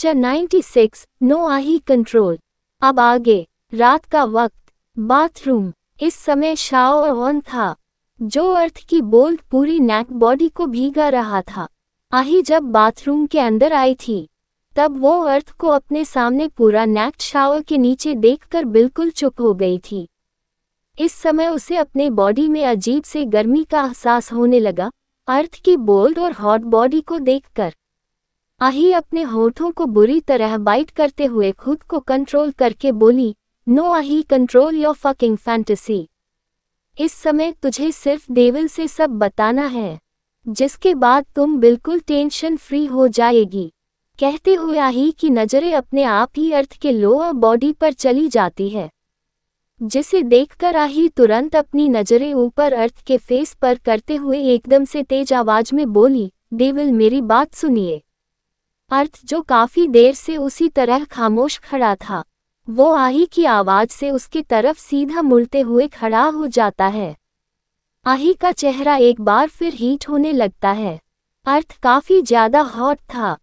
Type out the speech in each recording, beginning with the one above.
Chapter 96 no आही control अब आगे रात का वक्त बाथरूम इस समय शाओ ऑन था जो अर्थ की बोल्ड पूरी नेक बॉडी को भीगा रहा था आही जब बाथरूम के अंदर आई थी तब वो अर्थ को अपने सामने पूरा नेक शावर के नीचे देखकर बिल्कुल चुप हो गई थी इस समय उसे अपने बॉडी में अजीब से गर्मी का एहसास होने लगा अर्थ की बोल्ड और हॉट बॉडी को देखकर आही अपने होठों को बुरी तरह बाइट करते हुए खुद को कंट्रोल करके बोली नो आही कंट्रोल योर फकिंग फैंटेसी इस समय तुझे सिर्फ देविल से सब बताना है जिसके बाद तुम बिल्कुल टेंशन फ्री हो जाएगी कहते हुए आही की नज़रें अपने आप ही अर्थ के लोअर बॉडी पर चली जाती है जिसे देखकर आही तुरंत अपनी नज़रें ऊपर अर्थ के फेस पर करते हुए एकदम से तेज आवाज में बोली देविल मेरी बात सुनिए अर्थ जो काफी देर से उसी तरह खामोश खड़ा था वो आही की आवाज से उसकी तरफ सीधा मुड़ते हुए खड़ा हो जाता है आही का चेहरा एक बार फिर हीट होने लगता है अर्थ काफी ज्यादा हॉट था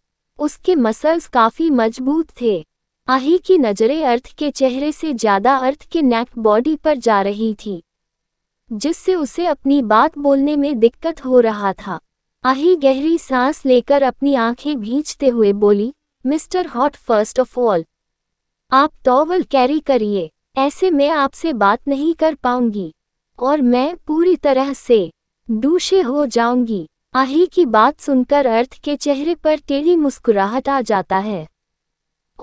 उसके मसल्स काफी मजबूत थे आही की नज़रें अर्थ के चेहरे से ज्यादा अर्थ के नेक बॉडी पर जा रही थी जिससे उसे अपनी बात बोलने में दिक्कत हो रहा था आही गहरी सांस लेकर अपनी आंखें भींचते हुए बोली mister Hot first of all आप टॉवल कैरी करिए ऐसे मैं आपसे बात नहीं कर पाऊंगी और मैं पूरी तरह से दूषे हो जाऊंगी आही की बात सुनकर अर्थ के चेहरे पर टेढ़ी मुस्कुराहट आ जाता है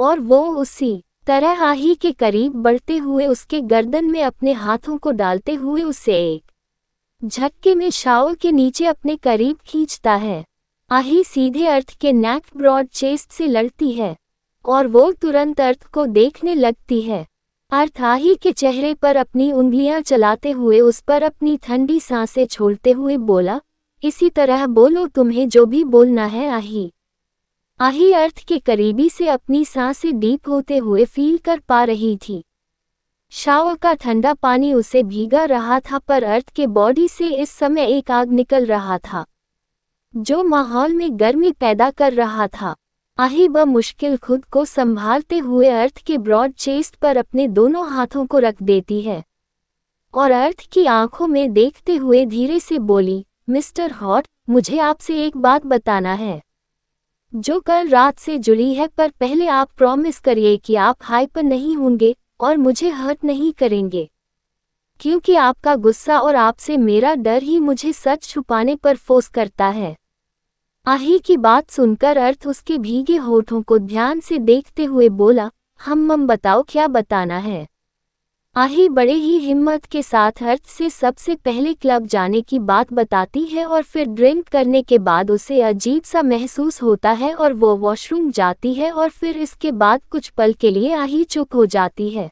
और वो उसी तरह आही के करीब बढ़ते हुए उसके गर्दन में अपने हाथों को डालते हुए उसे एक झटके में शाओल के नीचे अपने करीब खींचता है आही सीधे अर्थ के नैक ब्रॉड चेस्ट से लड़ती है और वो तुरंत अर्थ को देखने लगती है अर्थ आही के चेहरे पर अपनी उंगलियां चलाते हुए उस पर अपनी ठंडी सांसें छोड़ते हुए बोला इसी तरह बोलो तुम्हें जो भी बोलना है आही आही अर्थ के करीबी से अपनी सांसें डीप होते हुए फील कर पा रही थी शावर का ठंडा पानी उसे भीगा रहा था पर अर्थ के बॉडी से इस समय एक आग निकल रहा था जो माहौल में गर्मी पैदा कर रहा था आही ब मुश्किल खुद को संभालते हुए अर्थ के ब्रॉड चेस्ट पर अपने दोनों हाथों को रख देती है और अर्थ की आंखों में देखते हुए धीरे से बोली मिस्टर हॉट मुझे आपसे एक बात बताना है जो कल रात से जुड़ी है पर पहले आप प्रॉमिस करिए कि आप हाइपर नहीं होंगे और मुझे हर्ट नहीं करेंगे क्योंकि आपका गुस्सा और आपसे मेरा डर ही मुझे सच छुपाने पर फोर्स करता है आही की बात सुनकर अर्थ उसके भीगे होठों को ध्यान से देखते हुए बोला हम मम बताओ क्या बताना है आही बड़े ही हिम्मत के साथ अर्थ से सबसे पहले क्लब जाने की बात बताती है और फिर ड्रिंक करने के बाद उसे अजीब सा महसूस होता है और वो वॉशरूम जाती है और फिर इसके बाद कुछ पल के लिए आही चुप हो जाती है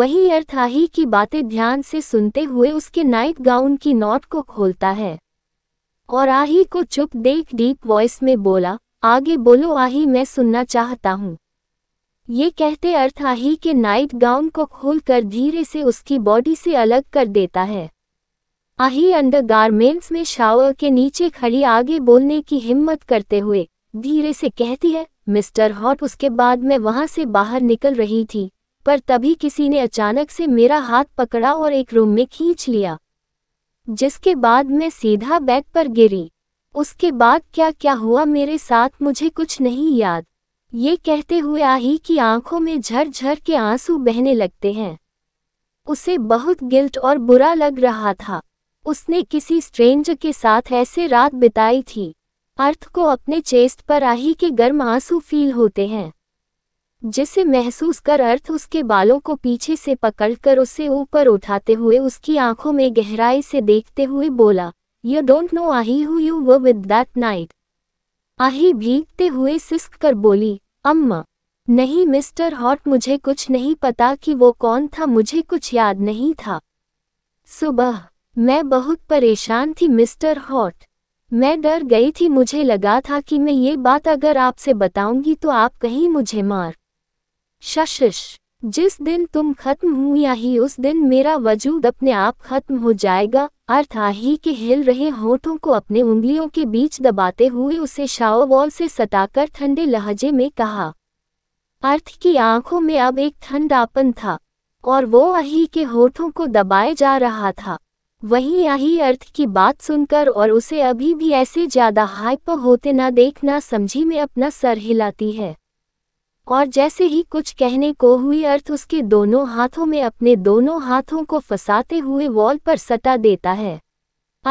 वही अर्थ आही की बातें ध्यान से सुनते हुए उसके नाइट गाउन की नोट को खोलता है और आही को चुप देख डीप वॉइस में बोला आगे बोलो आही मैं सुनना चाहता हूँ ये कहते अर्थ आही के नाइट गाउन को खोल कर धीरे से उसकी बॉडी से अलग कर देता है आही अंडर गारमेंट्स में शावर के नीचे खड़ी आगे बोलने की हिम्मत करते हुए धीरे से कहती है मिस्टर हॉट उसके बाद मैं वहां से बाहर निकल रही थी पर तभी किसी ने अचानक से मेरा हाथ पकड़ा और एक रूम में खींच लिया जिसके बाद मैं सीधा बेड पर गिरी उसके बाद क्या क्या हुआ मेरे साथ मुझे कुछ नहीं याद ये कहते हुए आही की आंखों में झरझर के आंसू बहने लगते हैं उसे बहुत गिल्ट और बुरा लग रहा था उसने किसी स्ट्रेंज के साथ ऐसे रात बिताई थी अर्थ को अपने चेस्ट पर आही के गर्म आंसू फील होते हैं जिसे महसूस कर अर्थ उसके बालों को पीछे से पकड़कर उसे ऊपर उठाते हुए उसकी आंखों में गहराई से देखते हुए बोला you don't know Aahi who you were with that night Aahi भीगते हुए सिस्क कर बोली अम्मा नहीं मिस्टर हॉट मुझे कुछ नहीं पता कि वो कौन था मुझे कुछ याद नहीं था सुबह मैं बहुत परेशान थी मिस्टर हॉट मैं डर गई थी मुझे लगा था कि मैं ये बात अगर आपसे बताऊंगी तो आप कहीं मुझे मार शशिश जिस दिन तुम खत्म हो या ही उस दिन मेरा वजूद अपने आप खत्म हो जाएगा अर्थ आही के हिल रहे होठों को अपने उंगलियों के बीच दबाते हुए उसे शाओवॉल से सताकर ठंडे लहजे में कहा अर्थ की आंखों में अब एक ठंडापन था और वो आही के होठों को दबाए जा रहा था वही आही अर्थ की बात सुनकर और उसे अभी भी ऐसे ज्यादा हाइप होते ना देखना समझी में अपना सर हिलाती है और जैसे ही कुछ कहने को हुई अर्थ उसके दोनों हाथों में अपने दोनों हाथों को फंसाते हुए वॉल पर सटा देता है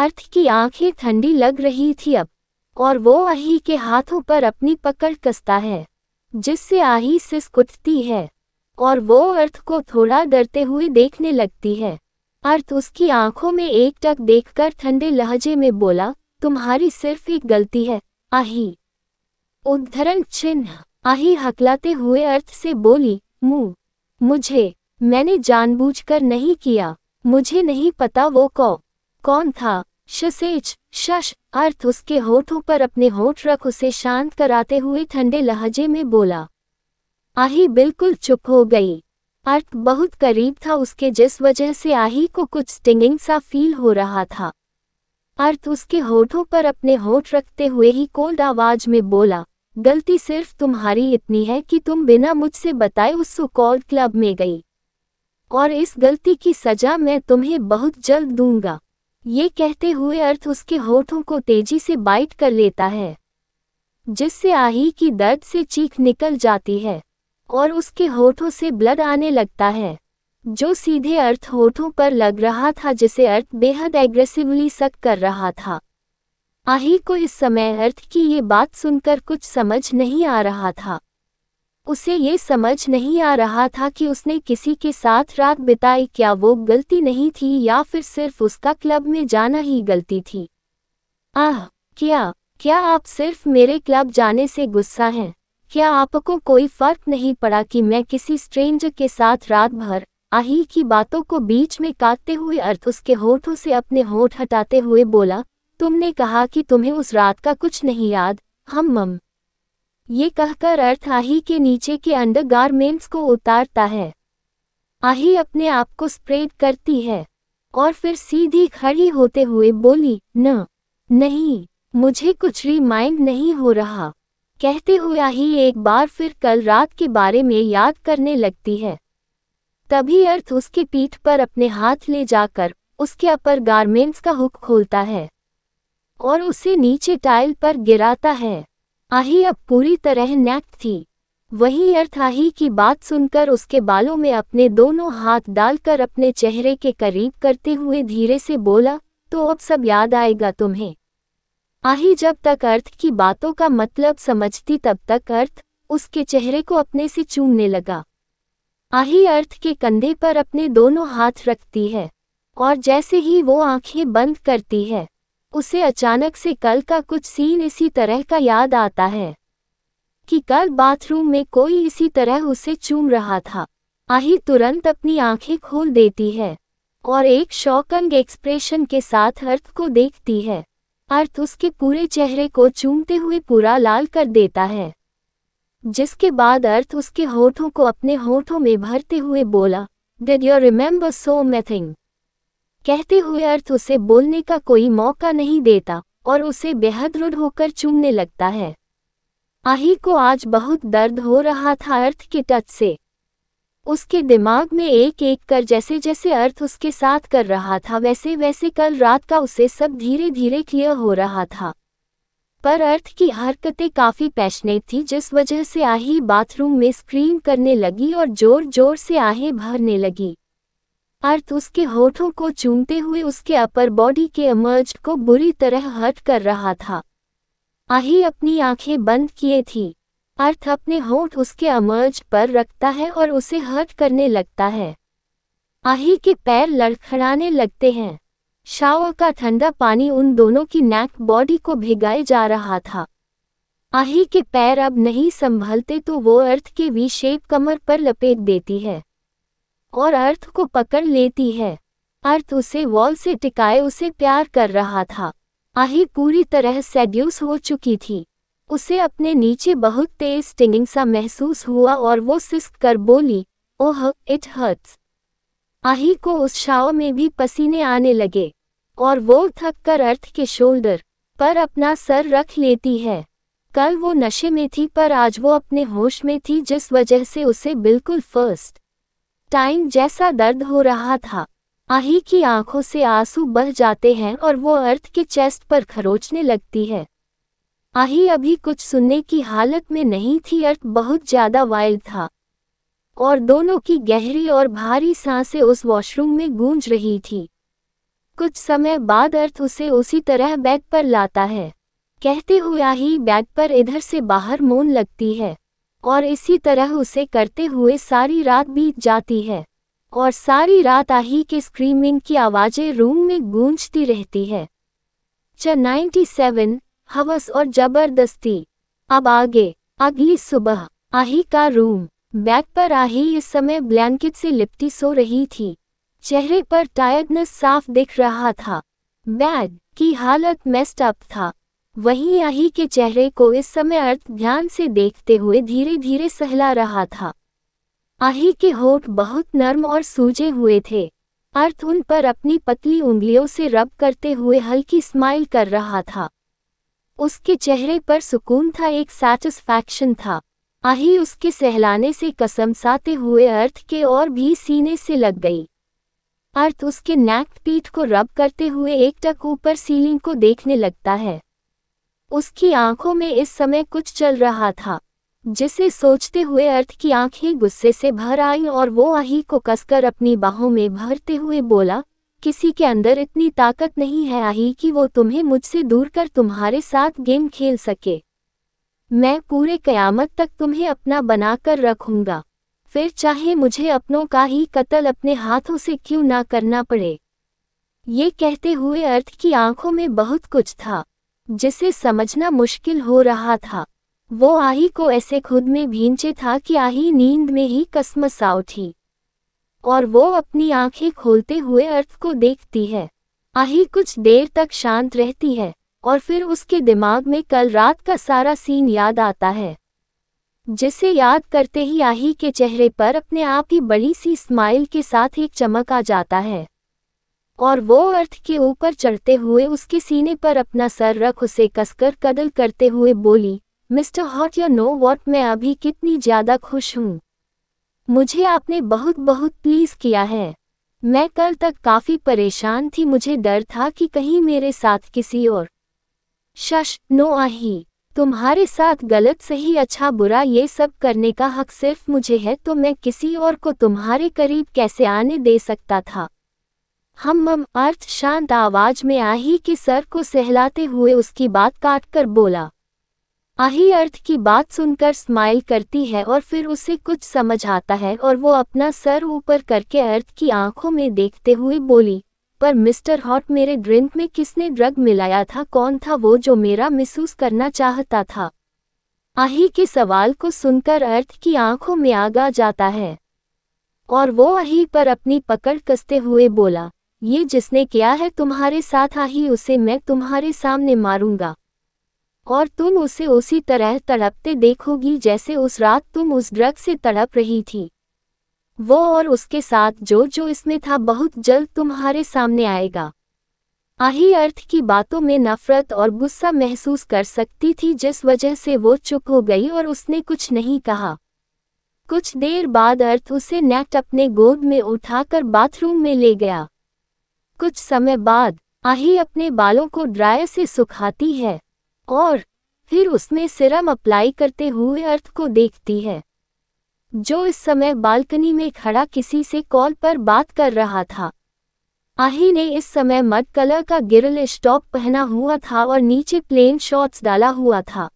अर्थ की आंखें ठंडी लग रही थी अब और वो आही के हाथों पर अपनी पकड़ कसता है जिससे आही सिस कुटती है और वो अर्थ को थोड़ा डरते हुए देखने लगती है अर्थ उसकी आंखों में एक टक देखकर ठंडे लहजे में बोला तुम्हारी सिर्फ एक गलती है आही उद्धरण चिन्ह आही हकलाते हुए अर्थ से बोली मुँह मुझे मैंने जानबूझकर नहीं किया मुझे नहीं पता वो कौ कौन था शसेच शश अर्थ उसके होठों पर अपने होठ रख उसे शांत कराते हुए ठंडे लहजे में बोला आही बिल्कुल चुप हो गई अर्थ बहुत करीब था उसके जिस वजह से आही को कुछ स्टिंगिंग सा फील हो रहा था अर्थ उसके होठों पर अपने होठ रखते हुए ही कोल्ड आवाज में बोला गलती सिर्फ तुम्हारी इतनी है कि तुम बिना मुझसे बताए उस सुकॉल क्लब में गई और इस गलती की सजा मैं तुम्हें बहुत जल्द दूंगा ये कहते हुए अर्थ उसके होठों को तेजी से बाइट कर लेता है जिससे आही की दर्द से चीख निकल जाती है और उसके होठों से ब्लड आने लगता है जो सीधे अर्थ होठों पर लग रहा था जिसे अर्थ बेहद एग्रेसिवली सक कर रहा था आही को इस समय अर्थ की ये बात सुनकर कुछ समझ नहीं आ रहा था उसे ये समझ नहीं आ रहा था कि उसने किसी के साथ रात बिताई क्या वो गलती नहीं थी या फिर सिर्फ उसका क्लब में जाना ही गलती थी आह क्या क्या आप सिर्फ मेरे क्लब जाने से गुस्सा हैं क्या आपको कोई फर्क नहीं पड़ा कि मैं किसी स्ट्रेंजर के साथ रात भर आही की बातों को बीच में काटते हुए अर्थ उसके होठों से अपने होठ हटाते हुए बोला तुमने कहा कि तुम्हें उस रात का कुछ नहीं याद हम मम ये कहकर अर्थ आही के नीचे के अंडर गारमेंट्स को उतारता है आही अपने आप को स्प्रेड करती है और फिर सीधी खड़ी होते हुए बोली न नहीं मुझे कुछ रिमाइंड नहीं हो रहा कहते हुए आही एक बार फिर कल रात के बारे में याद करने लगती है तभी अर्थ उसके पीठ पर अपने हाथ ले जाकर उसके अपर गारमेंट्स का हुक खोलता है और उसे नीचे टाइल पर गिराता है आही अब पूरी तरह नैक्ट थी वही अर्थ आही की बात सुनकर उसके बालों में अपने दोनों हाथ डालकर अपने चेहरे के करीब करते हुए धीरे से बोला तो अब सब याद आएगा तुम्हें आही जब तक अर्थ की बातों का मतलब समझती तब तक अर्थ उसके चेहरे को अपने से चूमने लगा आही अर्थ के कंधे पर अपने दोनों हाथ रखती है और जैसे ही वो आंखें बंद करती है उसे अचानक से कल का कुछ सीन इसी तरह का याद आता है कि कल बाथरूम में कोई इसी तरह उसे चूम रहा था आही तुरंत अपनी आंखें खोल देती है और एक शौकंग एक्सप्रेशन के साथ अर्थ को देखती है अर्थ उसके पूरे चेहरे को चूमते हुए पूरा लाल कर देता है जिसके बाद अर्थ उसके होठों को अपने होठों में भरते हुए बोला did you remember something कहते हुए अर्थ उसे बोलने का कोई मौका नहीं देता और उसे बेहद रूढ़ होकर चूमने लगता है आही को आज बहुत दर्द हो रहा था अर्थ के टच से उसके दिमाग में एक एक कर जैसे जैसे अर्थ उसके साथ कर रहा था वैसे वैसे कल रात का उसे सब धीरे धीरे क्लियर हो रहा था पर अर्थ की हरकतें काफ़ी पैशनेट थी जिस वजह से आही बाथरूम में स्क्रीन करने लगी और जोर जोर से आहें भरने लगी अर्थ उसके होठों को चूमते हुए उसके अपर बॉडी के अमर्ज को बुरी तरह हट कर रहा था आही अपनी आंखें बंद किए थी अर्थ अपने होठ उसके अमर्ज पर रखता है और उसे हट करने लगता है आही के पैर लड़खड़ाने लगते हैं शावर का ठंडा पानी उन दोनों की नैक बॉडी को भिगाए जा रहा था आही के पैर अब नहीं संभलते तो वो अर्थ के वी शेप कमर पर लपेट देती है और अर्थ को पकड़ लेती है अर्थ उसे वॉल से टिकाए उसे प्यार कर रहा था आही पूरी तरह सेड्यूस हो चुकी थी उसे अपने नीचे बहुत तेज स्टिंगिंग सा महसूस हुआ और वो सिस्क कर बोली ओह इट हर्ट्स आही को उस शाव में भी पसीने आने लगे और वो थक कर अर्थ के शोल्डर पर अपना सर रख लेती है कल वो नशे में थी पर आज वो अपने होश में थी जिस वजह से उसे बिल्कुल फर्स्ट टाइम जैसा दर्द हो रहा था आही की आंखों से आंसू बह जाते हैं और वो अर्थ के चेस्ट पर खरोचने लगती है आही अभी कुछ सुनने की हालत में नहीं थी अर्थ बहुत ज्यादा वाइल्ड था और दोनों की गहरी और भारी सांसें उस वॉशरूम में गूंज रही थी कुछ समय बाद अर्थ उसे उसी तरह बैग पर लाता है कहते हुए आही बैग पर इधर से बाहर मोन लगती है और इसी तरह उसे करते हुए सारी रात बीत जाती है और सारी रात आही के स्क्रीमिंग की आवाज़ें रूम में गूंजती रहती है च 97 हवस और जबरदस्ती अब आगे अगली सुबह आही का रूम बैग पर आही इस समय ब्लैंकेट से लिपटी सो रही थी चेहरे पर टायर्डनेस साफ दिख रहा था बैग की हालत मेस्टअप था वहीं आही के चेहरे को इस समय अर्थ ध्यान से देखते हुए धीरे धीरे सहला रहा था आही के होठ बहुत नर्म और सूजे हुए थे अर्थ उन पर अपनी पतली उंगलियों से रब करते हुए हल्की स्माइल कर रहा था उसके चेहरे पर सुकून था एक सेटिस्फैक्शन था आही उसके सहलाने से कसम साते हुए अर्थ के और भी सीने से लग गई अर्थ उसके नैक पीठ को रब करते हुए एक टक ऊपर सीलिंग को देखने लगता है उसकी आंखों में इस समय कुछ चल रहा था जिसे सोचते हुए अर्थ की आंखें गुस्से से भर आई और वो आही को कसकर अपनी बाहों में भरते हुए बोला किसी के अंदर इतनी ताकत नहीं है आही कि वो तुम्हें मुझसे दूर कर तुम्हारे साथ गेम खेल सके मैं पूरे कयामत तक तुम्हें अपना बनाकर रखूंगा फिर चाहे मुझे अपनों का ही कत्ल अपने हाथों से क्यों ना करना पड़े ये कहते हुए अर्थ की आंखों में बहुत कुछ था जिसे समझना मुश्किल हो रहा था वो आही को ऐसे खुद में भींचे था कि आही नींद में ही सा उठी और वो अपनी आंखें खोलते हुए अर्थ को देखती है आही कुछ देर तक शांत रहती है और फिर उसके दिमाग में कल रात का सारा सीन याद आता है जिसे याद करते ही आही के चेहरे पर अपने आप ही बड़ी सी स्माइल के साथ एक चमक आ जाता है और वो अर्थ के ऊपर चढ़ते हुए उसके सीने पर अपना सर रख उसे कसकर कदल करते हुए बोली mister Hot you know what मैं अभी कितनी ज़्यादा खुश हूँ मुझे आपने बहुत बहुत प्लीज़ किया है मैं कल तक काफ़ी परेशान थी मुझे डर था कि कहीं मेरे साथ किसी और शश नो आही तुम्हारे साथ गलत सही अच्छा बुरा ये सब करने का हक सिर्फ मुझे है तो मैं किसी और को तुम्हारे करीब कैसे आने दे सकता था हम मम अर्थ शांत आवाज में आही के सर को सहलाते हुए उसकी बात काट कर बोला आही अर्थ की बात सुनकर स्माइल करती है और फिर उसे कुछ समझ आता है और वो अपना सर ऊपर करके अर्थ की आंखों में देखते हुए बोली पर मिस्टर हॉट मेरे ड्रिंक में किसने ड्रग मिलाया था कौन था वो जो मेरा महसूस करना चाहता था आही के सवाल को सुनकर अर्थ की आंखों में आगा जाता है और वो आही पर अपनी पकड़ कसते हुए बोला ये जिसने किया है तुम्हारे साथ आ ही उसे मैं तुम्हारे सामने मारूंगा और तुम उसे उसी तरह तड़पते देखोगी जैसे उस रात तुम उस ड्रग से तड़प रही थी वो और उसके साथ जो जो इसमें था बहुत जल्द तुम्हारे सामने आएगा आही अर्थ की बातों में नफरत और गुस्सा महसूस कर सकती थी जिस वजह से वो चुप हो गई और उसने कुछ नहीं कहा कुछ देर बाद अर्थ उसे नेट अपने गोद में उठाकर बाथरूम में ले गया कुछ समय बाद आही अपने बालों को ड्रायर से सुखाती है और फिर उसमें सिरम अप्लाई करते हुए अर्थ को देखती है जो इस समय बालकनी में खड़ा किसी से कॉल पर बात कर रहा था आही ने इस समय मड कलर का गिरल स्टॉप पहना हुआ था और नीचे प्लेन शॉर्ट्स डाला हुआ था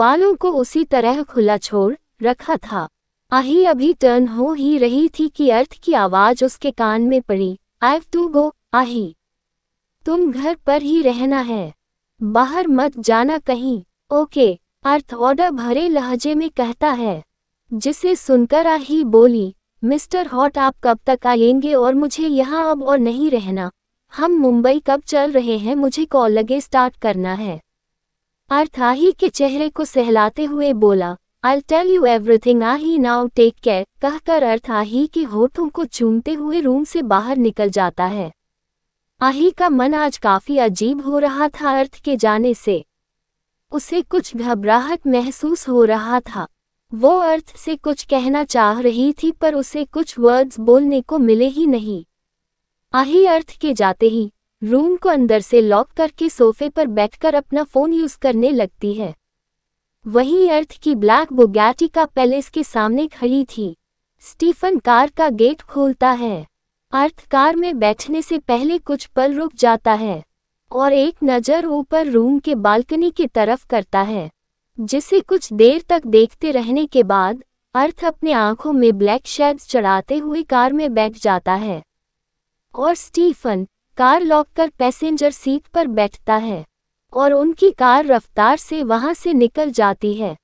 बालों को उसी तरह खुला छोड़ रखा था आही अभी टर्न हो ही रही थी कि अर्थ की आवाज उसके कान में पड़ी आई टू गो आही तुम घर पर ही रहना है बाहर मत जाना कहीं ओके अर्थ ऑर्डर भरे लहजे में कहता है जिसे सुनकर आही बोली मिस्टर हॉट आप कब तक आएंगे और मुझे यहाँ अब और नहीं रहना हम मुंबई कब चल रहे हैं मुझे कॉल लगे स्टार्ट करना है अर्थ आही के चेहरे को सहलाते हुए बोला I tell you everything Aahi now take care कहकर अर्थ आही के होठों को चूमते हुए रूम से बाहर निकल जाता है आही का मन आज काफी अजीब हो रहा था अर्थ के जाने से उसे कुछ घबराहट महसूस हो रहा था वो अर्थ से कुछ कहना चाह रही थी पर उसे कुछ वर्ड्स बोलने को मिले ही नहीं आही अर्थ के जाते ही रूम को अंदर से लॉक करके सोफे पर बैठकर अपना फ़ोन यूज़ करने लगती है वही अर्थ की ब्लैक बुगैटी का पैलेस के सामने खड़ी थी स्टीफन कार का गेट खोलता है अर्थ कार में बैठने से पहले कुछ पल रुक जाता है और एक नज़र ऊपर रूम के बालकनी की तरफ करता है जिसे कुछ देर तक देखते रहने के बाद अर्थ अपने आंखों में ब्लैक शेड्स चढ़ाते हुए कार में बैठ जाता है और स्टीफन कार लॉक कर पैसेंजर सीट पर बैठता है और उनकी कार रफ्तार से वहां से निकल जाती है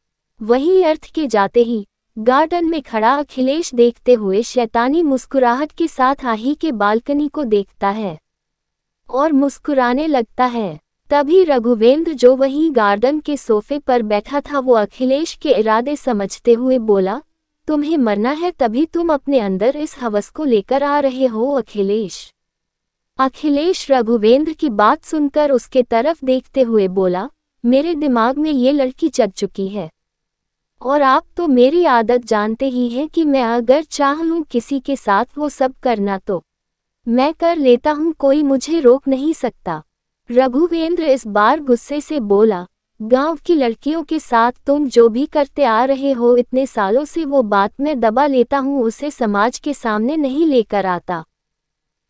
वही अर्थ के जाते ही गार्डन में खड़ा अखिलेश देखते हुए शैतानी मुस्कुराहट के साथ आही के बालकनी को देखता है और मुस्कुराने लगता है तभी रघुवेंद्र जो वही गार्डन के सोफे पर बैठा था वो अखिलेश के इरादे समझते हुए बोला तुम्हें मरना है तभी तुम अपने अंदर इस हवस को लेकर आ रहे हो अखिलेश अखिलेश रघुवेंद्र की बात सुनकर उसके तरफ देखते हुए बोला मेरे दिमाग में ये लड़की चढ़ चुकी है और आप तो मेरी आदत जानते ही हैं कि मैं अगर चाह लूँ किसी के साथ वो सब करना तो मैं कर लेता हूँ कोई मुझे रोक नहीं सकता रघुवेंद्र इस बार गुस्से से बोला गांव की लड़कियों के साथ तुम जो भी करते आ रहे हो इतने सालों से वो बात मैं दबा लेता हूँ उसे समाज के सामने नहीं लेकर आता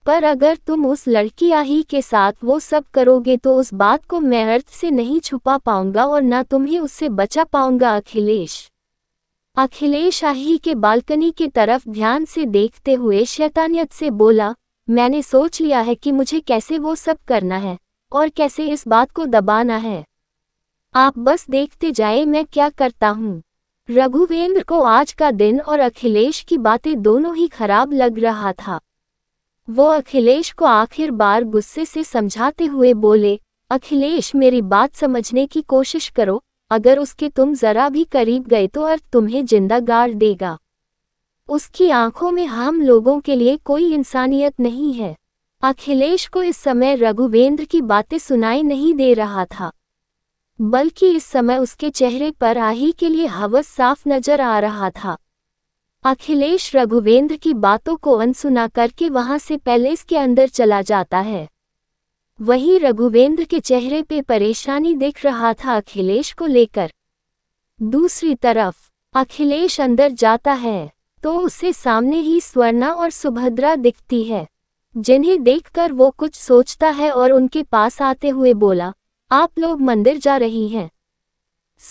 पर अगर तुम उस लड़की आही के साथ वो सब करोगे तो उस बात को मैं अर्थ से नहीं छुपा पाऊंगा और ना ही उससे बचा पाऊंगा अखिलेश अखिलेश आही के बालकनी की तरफ ध्यान से देखते हुए शैतानियत से बोला मैंने सोच लिया है कि मुझे कैसे वो सब करना है और कैसे इस बात को दबाना है आप बस देखते जाए मैं क्या करता हूँ रघुवेंद्र को आज का दिन और अखिलेश की बातें दोनों ही खराब लग रहा था वो अखिलेश को आखिर बार गुस्से से समझाते हुए बोले अखिलेश मेरी बात समझने की कोशिश करो अगर उसके तुम जरा भी करीब गए तो अर्थ तुम्हें जिंदा गाड़ देगा उसकी आंखों में हम लोगों के लिए कोई इंसानियत नहीं है अखिलेश को इस समय रघुवेंद्र की बातें सुनाई नहीं दे रहा था बल्कि इस समय उसके चेहरे पर आही के लिए हवस साफ नजर आ रहा था अखिलेश रघुवेंद्र की बातों को अनसुना करके वहां से पैलेस के अंदर चला जाता है वहीं रघुवेंद्र के चेहरे पे परेशानी दिख रहा था अखिलेश को लेकर दूसरी तरफ अखिलेश अंदर जाता है तो उसे सामने ही स्वर्णा और सुभद्रा दिखती है जिन्हें देखकर वो कुछ सोचता है और उनके पास आते हुए बोला आप लोग मंदिर जा रही हैं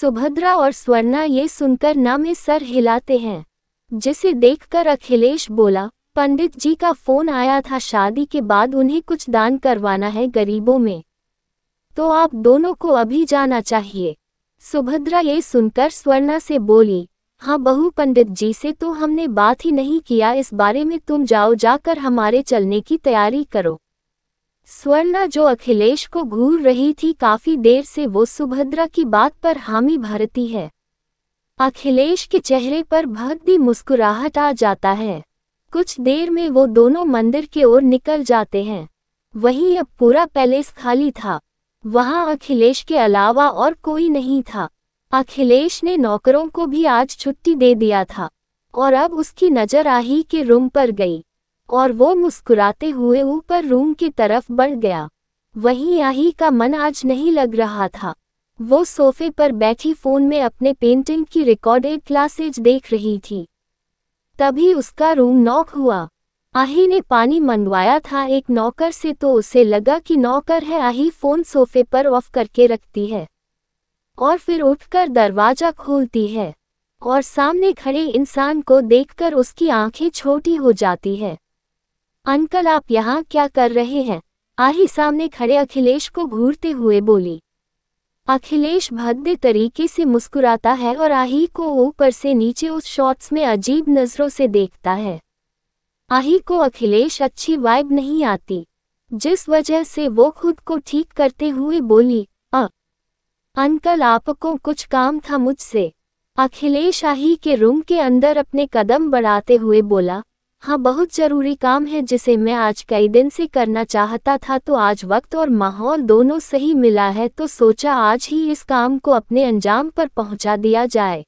सुभद्रा और स्वर्णा ये सुनकर ना में सर हिलाते हैं जिसे देखकर अखिलेश बोला पंडित जी का फोन आया था शादी के बाद उन्हें कुछ दान करवाना है गरीबों में तो आप दोनों को अभी जाना चाहिए सुभद्रा ये सुनकर स्वर्णा से बोली हाँ बहू पंडित जी से तो हमने बात ही नहीं किया इस बारे में तुम जाओ जाकर हमारे चलने की तैयारी करो स्वर्णा जो अखिलेश को घूर रही थी काफी देर से वो सुभद्रा की बात पर हामी भरती है अखिलेश के चेहरे पर भक्ति मुस्कुराहट आ जाता है कुछ देर में वो दोनों मंदिर की ओर निकल जाते हैं वहीं अब पूरा पैलेस खाली था वहां अखिलेश के अलावा और कोई नहीं था अखिलेश ने नौकरों को भी आज छुट्टी दे दिया था और अब उसकी नज़र आही के रूम पर गई और वो मुस्कुराते हुए ऊपर रूम की तरफ बढ़ गया वहीं आही का मन आज नहीं लग रहा था वो सोफे पर बैठी फोन में अपने पेंटिंग की रिकॉर्डेड क्लासेज देख रही थी तभी उसका रूम नॉक हुआ आही ने पानी मंगवाया था एक नौकर से तो उसे लगा कि नौकर है आही फोन सोफे पर ऑफ करके रखती है और फिर उठकर दरवाजा खोलती है और सामने खड़े इंसान को देखकर उसकी आंखें छोटी हो जाती है अंकल आप यहाँ क्या कर रहे हैं आही सामने खड़े अखिलेश को घूरते हुए बोली अखिलेश भद्य तरीके से मुस्कुराता है और आही को ऊपर से नीचे उस शॉट्स में अजीब नज़रों से देखता है आही को अखिलेश अच्छी वाइब नहीं आती जिस वजह से वो खुद को ठीक करते हुए बोली अ अंकल आपको कुछ काम था मुझसे अखिलेश आही के रूम के अंदर अपने कदम बढ़ाते हुए बोला हाँ बहुत ज़रूरी काम है जिसे मैं आज कई दिन से करना चाहता था तो आज वक्त और माहौल दोनों सही मिला है तो सोचा आज ही इस काम को अपने अंजाम पर पहुंचा दिया जाए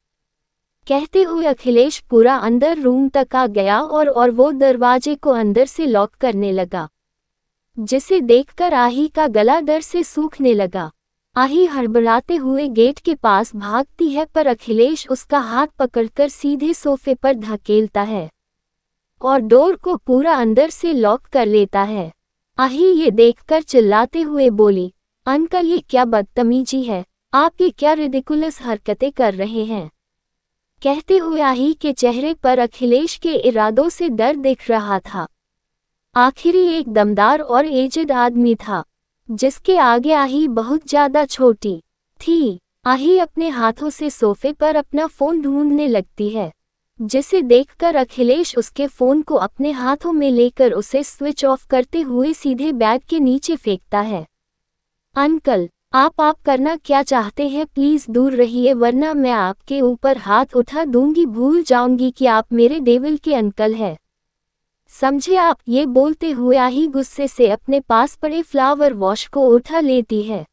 कहते हुए अखिलेश पूरा अंदर रूम तक आ गया और और वो दरवाजे को अंदर से लॉक करने लगा जिसे देखकर आही का गला डर से सूखने लगा आही हड़बड़ाते हुए गेट के पास भागती है पर अखिलेश उसका हाथ पकड़कर सीधे सोफे पर धकेलता है और डोर को पूरा अंदर से लॉक कर लेता है आही ये देखकर चिल्लाते हुए बोली अंकल ये क्या बदतमीजी है आप ये क्या रिदिकुलस हरकतें कर रहे हैं कहते हुए आही के चेहरे पर अखिलेश के इरादों से डर दिख रहा था आखिरी एक दमदार और एजिड आदमी था जिसके आगे आही बहुत ज्यादा छोटी थी आही अपने हाथों से सोफे पर अपना फोन ढूंढने लगती है जिसे देखकर अखिलेश उसके फोन को अपने हाथों में लेकर उसे स्विच ऑफ करते हुए सीधे बैग के नीचे फेंकता है अंकल आप आप करना क्या चाहते हैं प्लीज दूर रहिए वरना मैं आपके ऊपर हाथ उठा दूंगी भूल जाऊंगी कि आप मेरे डेविल के अंकल हैं समझे आप ये बोलते हुए आही गुस्से से अपने पास पड़े फ्लावर वॉश को उठा लेती है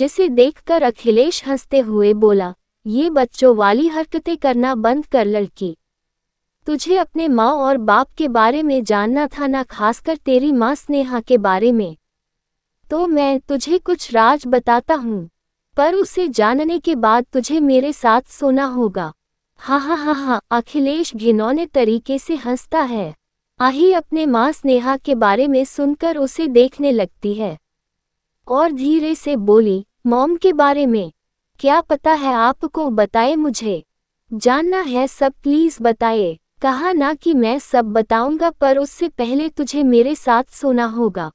जिसे देखकर अखिलेश हंसते हुए बोला ये बच्चों वाली हरकतें करना बंद कर लड़की तुझे अपने माँ और बाप के बारे में जानना था ना खासकर तेरी माँ स्नेहा के बारे में तो मैं तुझे कुछ राज बताता हूँ पर उसे जानने के बाद तुझे मेरे साथ सोना होगा हाँ हाँ हाँ हाँ अखिलेश घिनौने तरीके से हंसता है आही अपने माँ स्नेहा के बारे में सुनकर उसे देखने लगती है और धीरे से बोली मॉम के बारे में क्या पता है आपको बताए मुझे जानना है सब प्लीज बताए कहा ना कि मैं सब बताऊंगा पर उससे पहले तुझे मेरे साथ सोना होगा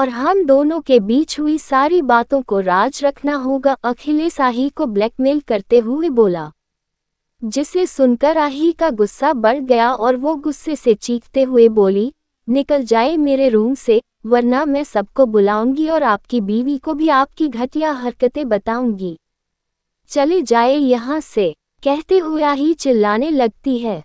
और हम दोनों के बीच हुई सारी बातों को राज रखना होगा अखिलेश आही को ब्लैकमेल करते हुए बोला जिसे सुनकर आही का गुस्सा बढ़ गया और वो गुस्से से चीखते हुए बोली निकल जाए मेरे रूम से वरना मैं सबको बुलाऊंगी और आपकी बीवी को भी आपकी घटिया हरकतें बताऊंगी चले जाए यहाँ से कहते हुए ही चिल्लाने लगती है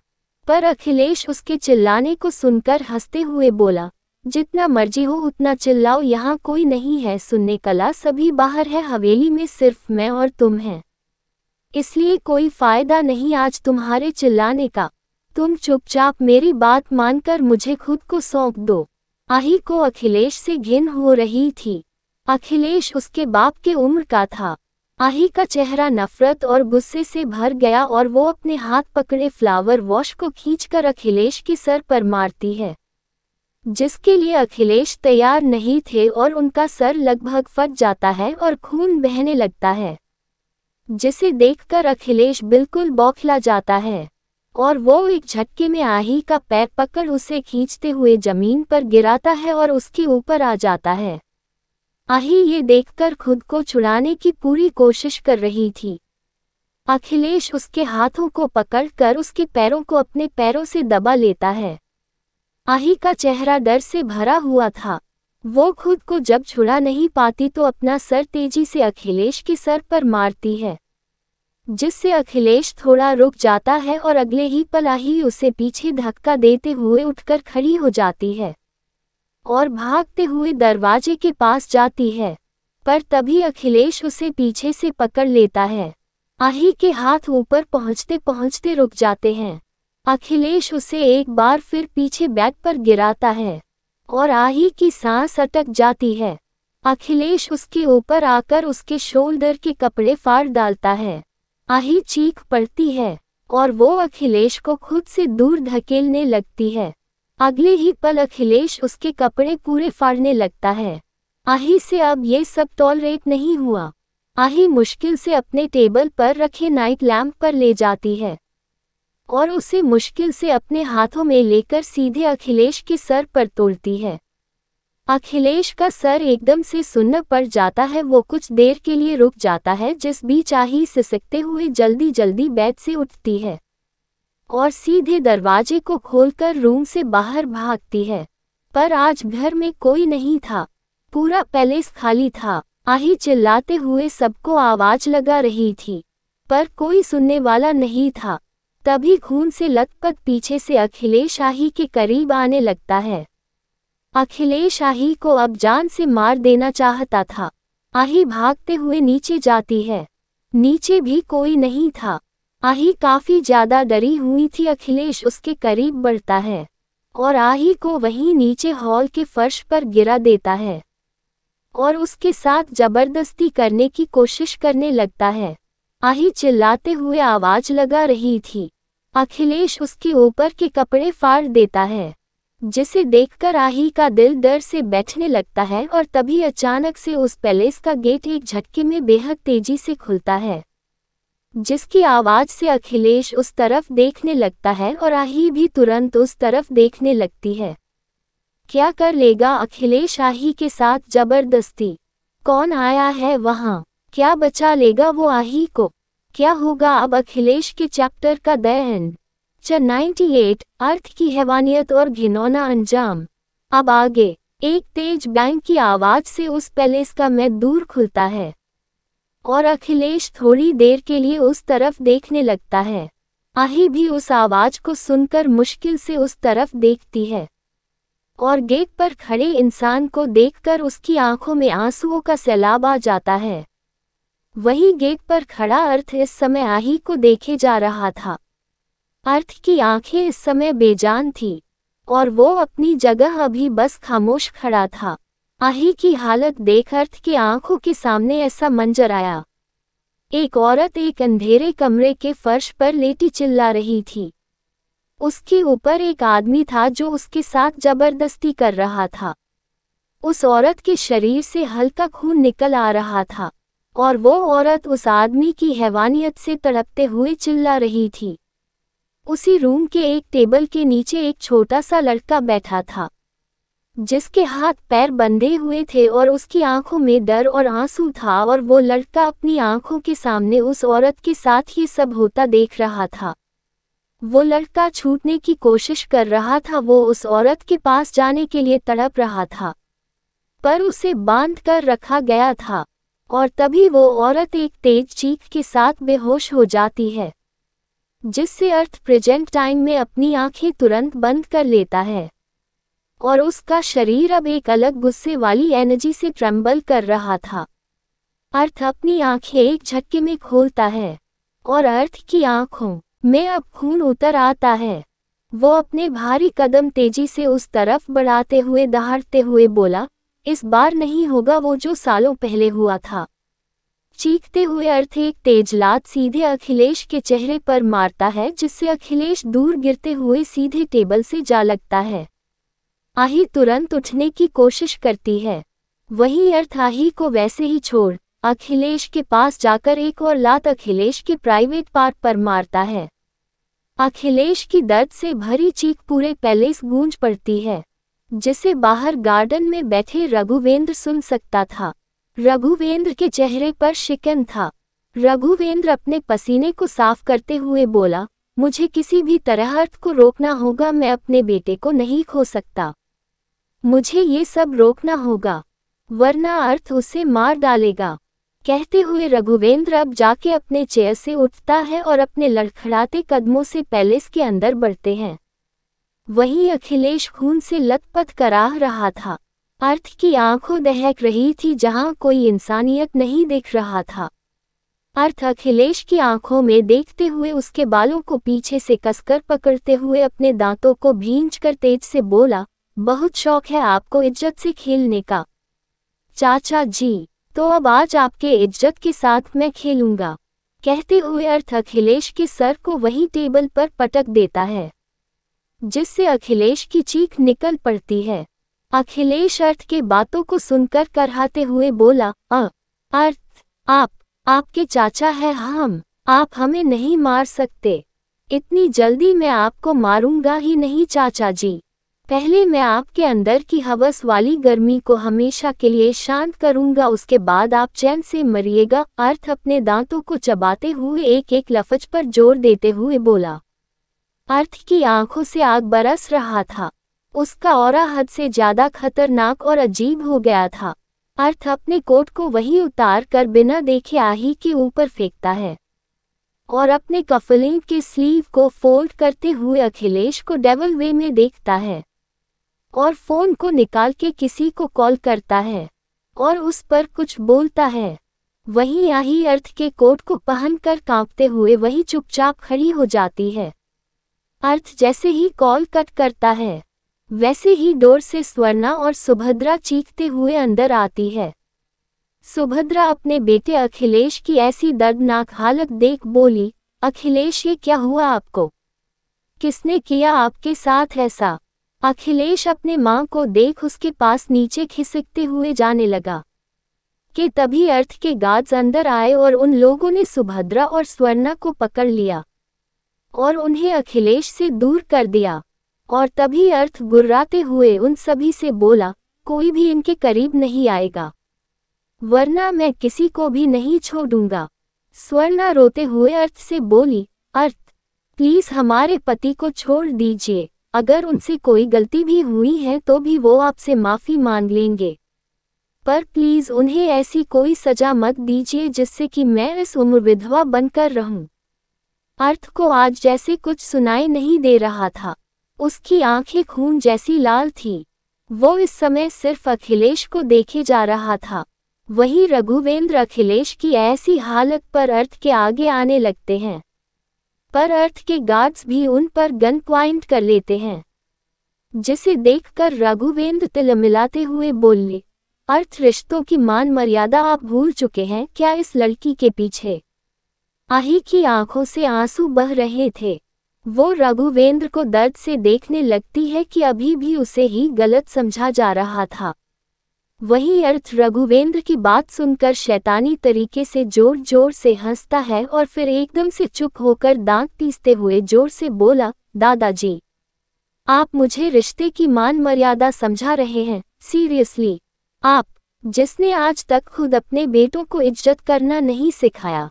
पर अखिलेश उसके चिल्लाने को सुनकर हंसते हुए बोला जितना मर्जी हो उतना चिल्लाओ यहाँ कोई नहीं है सुनने कला सभी बाहर है हवेली में सिर्फ मैं और तुम हैं इसलिए कोई फायदा नहीं आज तुम्हारे चिल्लाने का तुम चुपचाप मेरी बात मानकर मुझे खुद को सौंप दो आही को अखिलेश से घिन हो रही थी अखिलेश उसके बाप के उम्र का था आही का चेहरा नफरत और गुस्से से भर गया और वो अपने हाथ पकड़े फ्लावर वॉश को खींचकर अखिलेश के सर पर मारती है जिसके लिए अखिलेश तैयार नहीं थे और उनका सर लगभग फट जाता है और खून बहने लगता है जिसे देखकर अखिलेश बिल्कुल बौखला जाता है और वो एक झटके में आही का पैर पकड़ उसे खींचते हुए जमीन पर गिराता है और उसके ऊपर आ जाता है आही ये देखकर खुद को छुड़ाने की पूरी कोशिश कर रही थी अखिलेश उसके हाथों को पकड़कर उसके पैरों को अपने पैरों से दबा लेता है आही का चेहरा डर से भरा हुआ था वो खुद को जब छुड़ा नहीं पाती तो अपना सर तेजी से अखिलेश के सर पर मारती है जिससे अखिलेश थोड़ा रुक जाता है और अगले ही पला ही उसे पीछे धक्का देते हुए उठकर खड़ी हो जाती है और भागते हुए दरवाजे के पास जाती है पर तभी अखिलेश उसे पीछे से पकड़ लेता है आही के हाथ ऊपर पहुंचते पहुंचते रुक जाते हैं अखिलेश उसे एक बार फिर पीछे बैग पर गिराता है और आही की सांस अटक जाती है अखिलेश उसके ऊपर आकर उसके शोल्डर के कपड़े फाड़ डालता है आही चीख पड़ती है और वो अखिलेश को खुद से दूर धकेलने लगती है अगले ही पल अखिलेश उसके कपड़े पूरे फाड़ने लगता है आही से अब ये सब टॉलरेट नहीं हुआ आही मुश्किल से अपने टेबल पर रखे नाइट लैम्प पर ले जाती है और उसे मुश्किल से अपने हाथों में लेकर सीधे अखिलेश के सर पर तोड़ती है अखिलेश का सर एकदम से सुन्न पड़ जाता है वो कुछ देर के लिए रुक जाता है जिस बीच आही सिसकते हुए जल्दी जल्दी बेड से उठती है और सीधे दरवाजे को खोलकर रूम से बाहर भागती है पर आज घर में कोई नहीं था पूरा पैलेस खाली था आही चिल्लाते हुए सबको आवाज लगा रही थी पर कोई सुनने वाला नहीं था तभी खून से लथपथ पीछे से अखिलेश आही के करीब आने लगता है अखिलेश आही को अब जान से मार देना चाहता था आही भागते हुए नीचे जाती है नीचे भी कोई नहीं था आही काफी ज्यादा डरी हुई थी अखिलेश उसके करीब बढ़ता है और आही को वहीं नीचे हॉल के फर्श पर गिरा देता है और उसके साथ जबरदस्ती करने की कोशिश करने लगता है आही चिल्लाते हुए आवाज लगा रही थी अखिलेश उसके ऊपर के कपड़े फाड़ देता है जिसे देखकर आही का दिल डर से बैठने लगता है और तभी अचानक से उस पैलेस का गेट एक झटके में बेहद तेजी से खुलता है जिसकी आवाज से अखिलेश उस तरफ देखने लगता है और आही भी तुरंत उस तरफ देखने लगती है क्या कर लेगा अखिलेश आही के साथ जबरदस्ती कौन आया है वहाँ क्या बचा लेगा वो आही को क्या होगा अब अखिलेश के चैप्टर का द एंड चैप्टर 98 अर्थ की हैवानियत और घिनौना अंजाम अब आगे एक तेज बैंक की आवाज से उस पैलेस का मैं दूर खुलता है और अखिलेश थोड़ी देर के लिए उस तरफ देखने लगता है आही भी उस आवाज को सुनकर मुश्किल से उस तरफ देखती है और गेट पर खड़े इंसान को देखकर उसकी आंखों में आंसुओं का सैलाब आ जाता है वही गेट पर खड़ा अर्थ इस समय आही को देखे जा रहा था अर्थ की आंखें इस समय बेजान थीं और वो अपनी जगह अभी बस खामोश खड़ा था आही की हालत देख अर्थ की आंखों के सामने ऐसा मंजर आया एक औरत एक अंधेरे कमरे के फर्श पर लेटी चिल्ला रही थी उसके ऊपर एक आदमी था जो उसके साथ जबरदस्ती कर रहा था उस औरत के शरीर से हल्का खून निकल आ रहा था और वो औरत उस आदमी की हैवानियत से तड़पते हुए चिल्ला रही थी उसी रूम के एक टेबल के नीचे एक छोटा सा लड़का बैठा था जिसके हाथ पैर बंधे हुए थे और उसकी आंखों में डर और आंसू था और वो लड़का अपनी आंखों के सामने उस औरत के साथ ये सब होता देख रहा था वो लड़का छूटने की कोशिश कर रहा था वो उस औरत के पास जाने के लिए तड़प रहा था पर उसे बांध कर रखा गया था और तभी वो औरत एक तेज चीख के साथ बेहोश हो जाती है जिससे अर्थ प्रेजेंट टाइम में अपनी आंखें तुरंत बंद कर लेता है और उसका शरीर अब एक अलग गुस्से वाली एनर्जी से ट्रम्बल कर रहा था अर्थ अपनी आंखें एक झटके में खोलता है और अर्थ की आंखों में अब खून उतर आता है वो अपने भारी कदम तेजी से उस तरफ बढ़ाते हुए दहाड़ते हुए बोला इस बार नहीं होगा वो जो सालों पहले हुआ था चीखते हुए अर्थ एक तेज लात सीधे अखिलेश के चेहरे पर मारता है जिससे अखिलेश दूर गिरते हुए सीधे टेबल से जा लगता है आही तुरंत उठने की कोशिश करती है वही अर्थ आही को वैसे ही छोड़ अखिलेश के पास जाकर एक और लात अखिलेश के प्राइवेट पार्ट पर मारता है अखिलेश की दर्द से भरी चीख पूरे पैलेस गूंज पड़ती है जिसे बाहर गार्डन में बैठे रघुवेंद्र सुन सकता था रघुवेंद्र के चेहरे पर शिकन था रघुवेंद्र अपने पसीने को साफ करते हुए बोला मुझे किसी भी तरह अर्थ को रोकना होगा मैं अपने बेटे को नहीं खो सकता मुझे ये सब रोकना होगा वरना अर्थ उसे मार डालेगा कहते हुए रघुवेंद्र अब जाके अपने चेयर से उठता है और अपने लड़खड़ाते कदमों से पैलेस के अंदर बढ़ते हैं वहीं अखिलेश खून से लथपथ कराह रहा था अर्थ की आंखों दहक रही थी जहां कोई इंसानियत नहीं दिख रहा था अर्थ अखिलेश की आंखों में देखते हुए उसके बालों को पीछे से कसकर पकड़ते हुए अपने दांतों को भींच कर तेज से बोला बहुत शौक है आपको इज्जत से खेलने का चाचा जी तो अब आज आपके इज्जत के साथ मैं खेलूंगा कहते हुए अर्थ अखिलेश के सर को वही टेबल पर पटक देता है जिससे अखिलेश की चीख निकल पड़ती है अखिलेश अर्थ के बातों को सुनकर करहाते हुए बोला अ अर्थ आप आपके चाचा है हम आप हमें नहीं मार सकते इतनी जल्दी मैं आपको मारूंगा ही नहीं चाचा जी पहले मैं आपके अंदर की हवस वाली गर्मी को हमेशा के लिए शांत करूंगा उसके बाद आप चैन से मरिएगा अर्थ अपने दांतों को चबाते हुए एक एक लफज पर जोर देते हुए बोला अर्थ की आंखों से आग बरस रहा था उसका और हद से ज्यादा खतरनाक और अजीब हो गया था अर्थ अपने कोट को वही उतार कर बिना देखे आही के ऊपर फेंकता है और अपने कफलिंग के स्लीव को फोल्ड करते हुए अखिलेश को डेवल वे में देखता है और फोन को निकाल के किसी को कॉल करता है और उस पर कुछ बोलता है वही आही अर्थ के कोट को पहनकर कांपते हुए वही चुपचाप खड़ी हो जाती है अर्थ जैसे ही कॉल कट करता है वैसे ही डोर से स्वर्णा और सुभद्रा चीखते हुए अंदर आती है सुभद्रा अपने बेटे अखिलेश की ऐसी दर्दनाक हालत देख बोली अखिलेश ये क्या हुआ आपको किसने किया आपके साथ ऐसा अखिलेश अपने माँ को देख उसके पास नीचे खिसकते हुए जाने लगा कि तभी अर्थ के गार्ड्स अंदर आए और उन लोगों ने सुभद्रा और स्वर्णा को पकड़ लिया और उन्हें अखिलेश से दूर कर दिया और तभी अर्थ गुर्राते हुए उन सभी से बोला कोई भी इनके करीब नहीं आएगा वरना मैं किसी को भी नहीं छोड़ूंगा स्वर्णा रोते हुए अर्थ से बोली अर्थ प्लीज हमारे पति को छोड़ दीजिए अगर उनसे कोई गलती भी हुई है तो भी वो आपसे माफी मांग लेंगे पर प्लीज उन्हें ऐसी कोई सजा मत दीजिए जिससे कि मैं इस उम्र विधवा बनकर रहूं। अर्थ को आज जैसे कुछ सुनाई नहीं दे रहा था उसकी आंखें खून जैसी लाल थीं। वो इस समय सिर्फ अखिलेश को देखे जा रहा था वही रघुवेंद्र अखिलेश की ऐसी हालत पर अर्थ के आगे आने लगते हैं पर अर्थ के गार्ड्स भी उन पर गन प्वाइंट कर लेते हैं जिसे देखकर रघुवेंद्र तिलमिलाते हुए बोले अर्थ रिश्तों की मान मर्यादा आप भूल चुके हैं क्या इस लड़की के पीछे आही की आंखों से आंसू बह रहे थे वो रघुवेंद्र को दर्द से देखने लगती है कि अभी भी उसे ही गलत समझा जा रहा था वही अर्थ रघुवेंद्र की बात सुनकर शैतानी तरीके से जोर जोर से हंसता है और फिर एकदम से चुप होकर दांत पीसते हुए जोर से बोला दादाजी आप मुझे रिश्ते की मान मर्यादा समझा रहे हैं सीरियसली आप जिसने आज तक खुद अपने बेटों को इज्जत करना नहीं सिखाया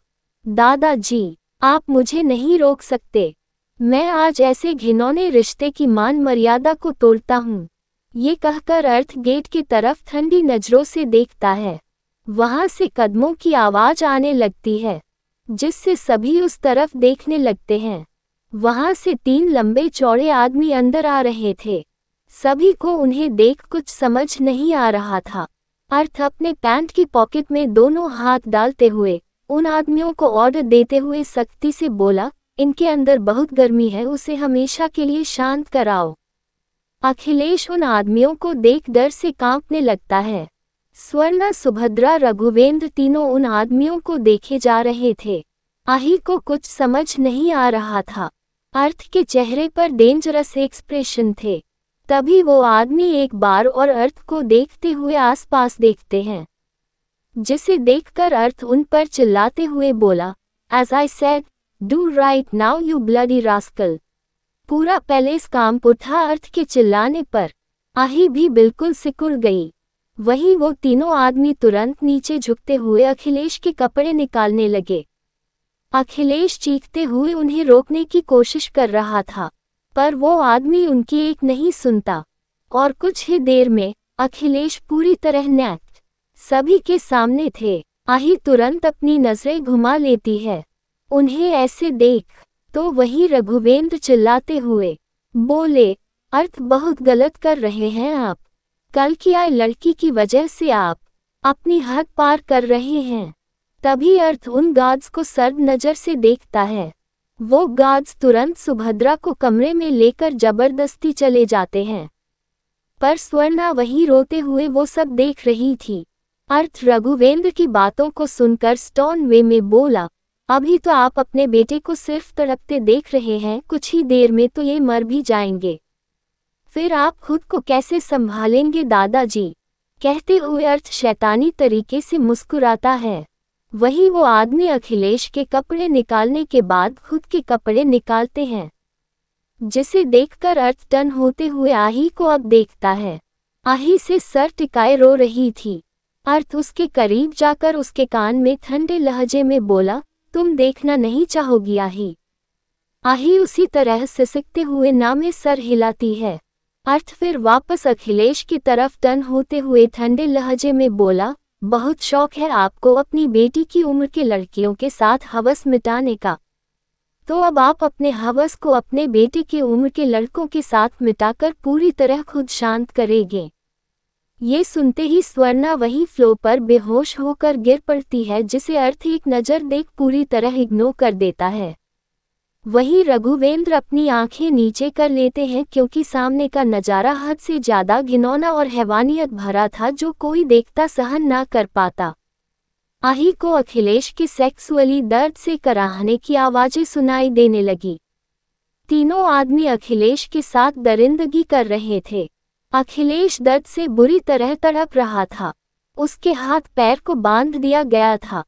दादाजी आप मुझे नहीं रोक सकते मैं आज ऐसे घिनौने रिश्ते की मान मर्यादा को तोड़ता हूँ ये कहकर अर्थ गेट की तरफ ठंडी नजरों से देखता है वहां से कदमों की आवाज आने लगती है जिससे सभी उस तरफ देखने लगते हैं वहां से तीन लंबे चौड़े आदमी अंदर आ रहे थे सभी को उन्हें देख कुछ समझ नहीं आ रहा था अर्थ अपने पैंट की पॉकेट में दोनों हाथ डालते हुए उन आदमियों को ऑर्डर देते हुए सख्ती से बोला इनके अंदर बहुत गर्मी है उसे हमेशा के लिए शांत कराओ अखिलेश उन आदमियों को देख डर से कांपने लगता है स्वर्णा सुभद्रा रघुवेंद्र तीनों उन आदमियों को देखे जा रहे थे आही को कुछ समझ नहीं आ रहा था अर्थ के चेहरे पर डेंजरस एक्सप्रेशन थे तभी वो आदमी एक बार और अर्थ को देखते हुए आसपास देखते हैं जिसे देखकर अर्थ उन पर चिल्लाते हुए बोला as I said do right now you bloody rascal पूरा पैलेस काम उठा अर्थ के चिल्लाने पर आही भी बिल्कुल सिकुड़ गई वहीं वो तीनों आदमी तुरंत नीचे झुकते हुए अखिलेश के कपड़े निकालने लगे अखिलेश चीखते हुए उन्हें रोकने की कोशिश कर रहा था पर वो आदमी उनकी एक नहीं सुनता और कुछ ही देर में अखिलेश पूरी तरह नैक्ट सभी के सामने थे आही तुरंत अपनी नजरें घुमा लेती है उन्हें ऐसे देख तो वही रघुवेंद्र चिल्लाते हुए बोले अर्थ बहुत गलत कर रहे हैं आप कल की आए लड़की की वजह से आप अपनी हद पार कर रहे हैं तभी अर्थ उन गार्ड्स को सर्द नज़र से देखता है वो गार्ड्स तुरंत सुभद्रा को कमरे में लेकर जबरदस्ती चले जाते हैं पर स्वर्णा वहीं रोते हुए वो सब देख रही थी अर्थ रघुवेंद्र की बातों को सुनकर स्टोन वे में बोला अभी तो आप अपने बेटे को सिर्फ तड़पते देख रहे हैं कुछ ही देर में तो ये मर भी जाएंगे फिर आप खुद को कैसे संभालेंगे दादाजी कहते हुए अर्थ शैतानी तरीके से मुस्कुराता है वही वो आदमी अखिलेश के कपड़े निकालने के बाद खुद के कपड़े निकालते हैं जिसे देखकर अर्थ टन होते हुए आही को अब देखता है आही से सर टिकाए रो रही थी अर्थ उसके करीब जाकर उसके कान में ठंडे लहजे में बोला तुम देखना नहीं चाहोगी आही आही उसी तरह सिसकते हुए नामे सर हिलाती है अर्थ फिर वापस अखिलेश की तरफ टन होते हुए ठंडे लहजे में बोला बहुत शौक है आपको अपनी बेटी की उम्र के लड़कियों के साथ हवस मिटाने का तो अब आप अपने हवस को अपने बेटे की उम्र के लड़कों के साथ मिटाकर पूरी तरह खुद शांत करेंगे ये सुनते ही स्वर्णा वही फ्लो पर बेहोश होकर गिर पड़ती है जिसे अर्थ एक नज़र देख पूरी तरह इग्नोर कर देता है वही रघुवेंद्र अपनी आंखें नीचे कर लेते हैं क्योंकि सामने का नज़ारा हद से ज़्यादा घिनौना और हैवानियत भरा था जो कोई देखता सहन ना कर पाता आही को अखिलेश के सेक्सुअली दर्द से कराहने की आवाज़ें सुनाई देने लगी तीनों आदमी अखिलेश के साथ दरिंदगी कर रहे थे अखिलेश दर्द से बुरी तरह तड़प रहा था उसके हाथ पैर को बांध दिया गया था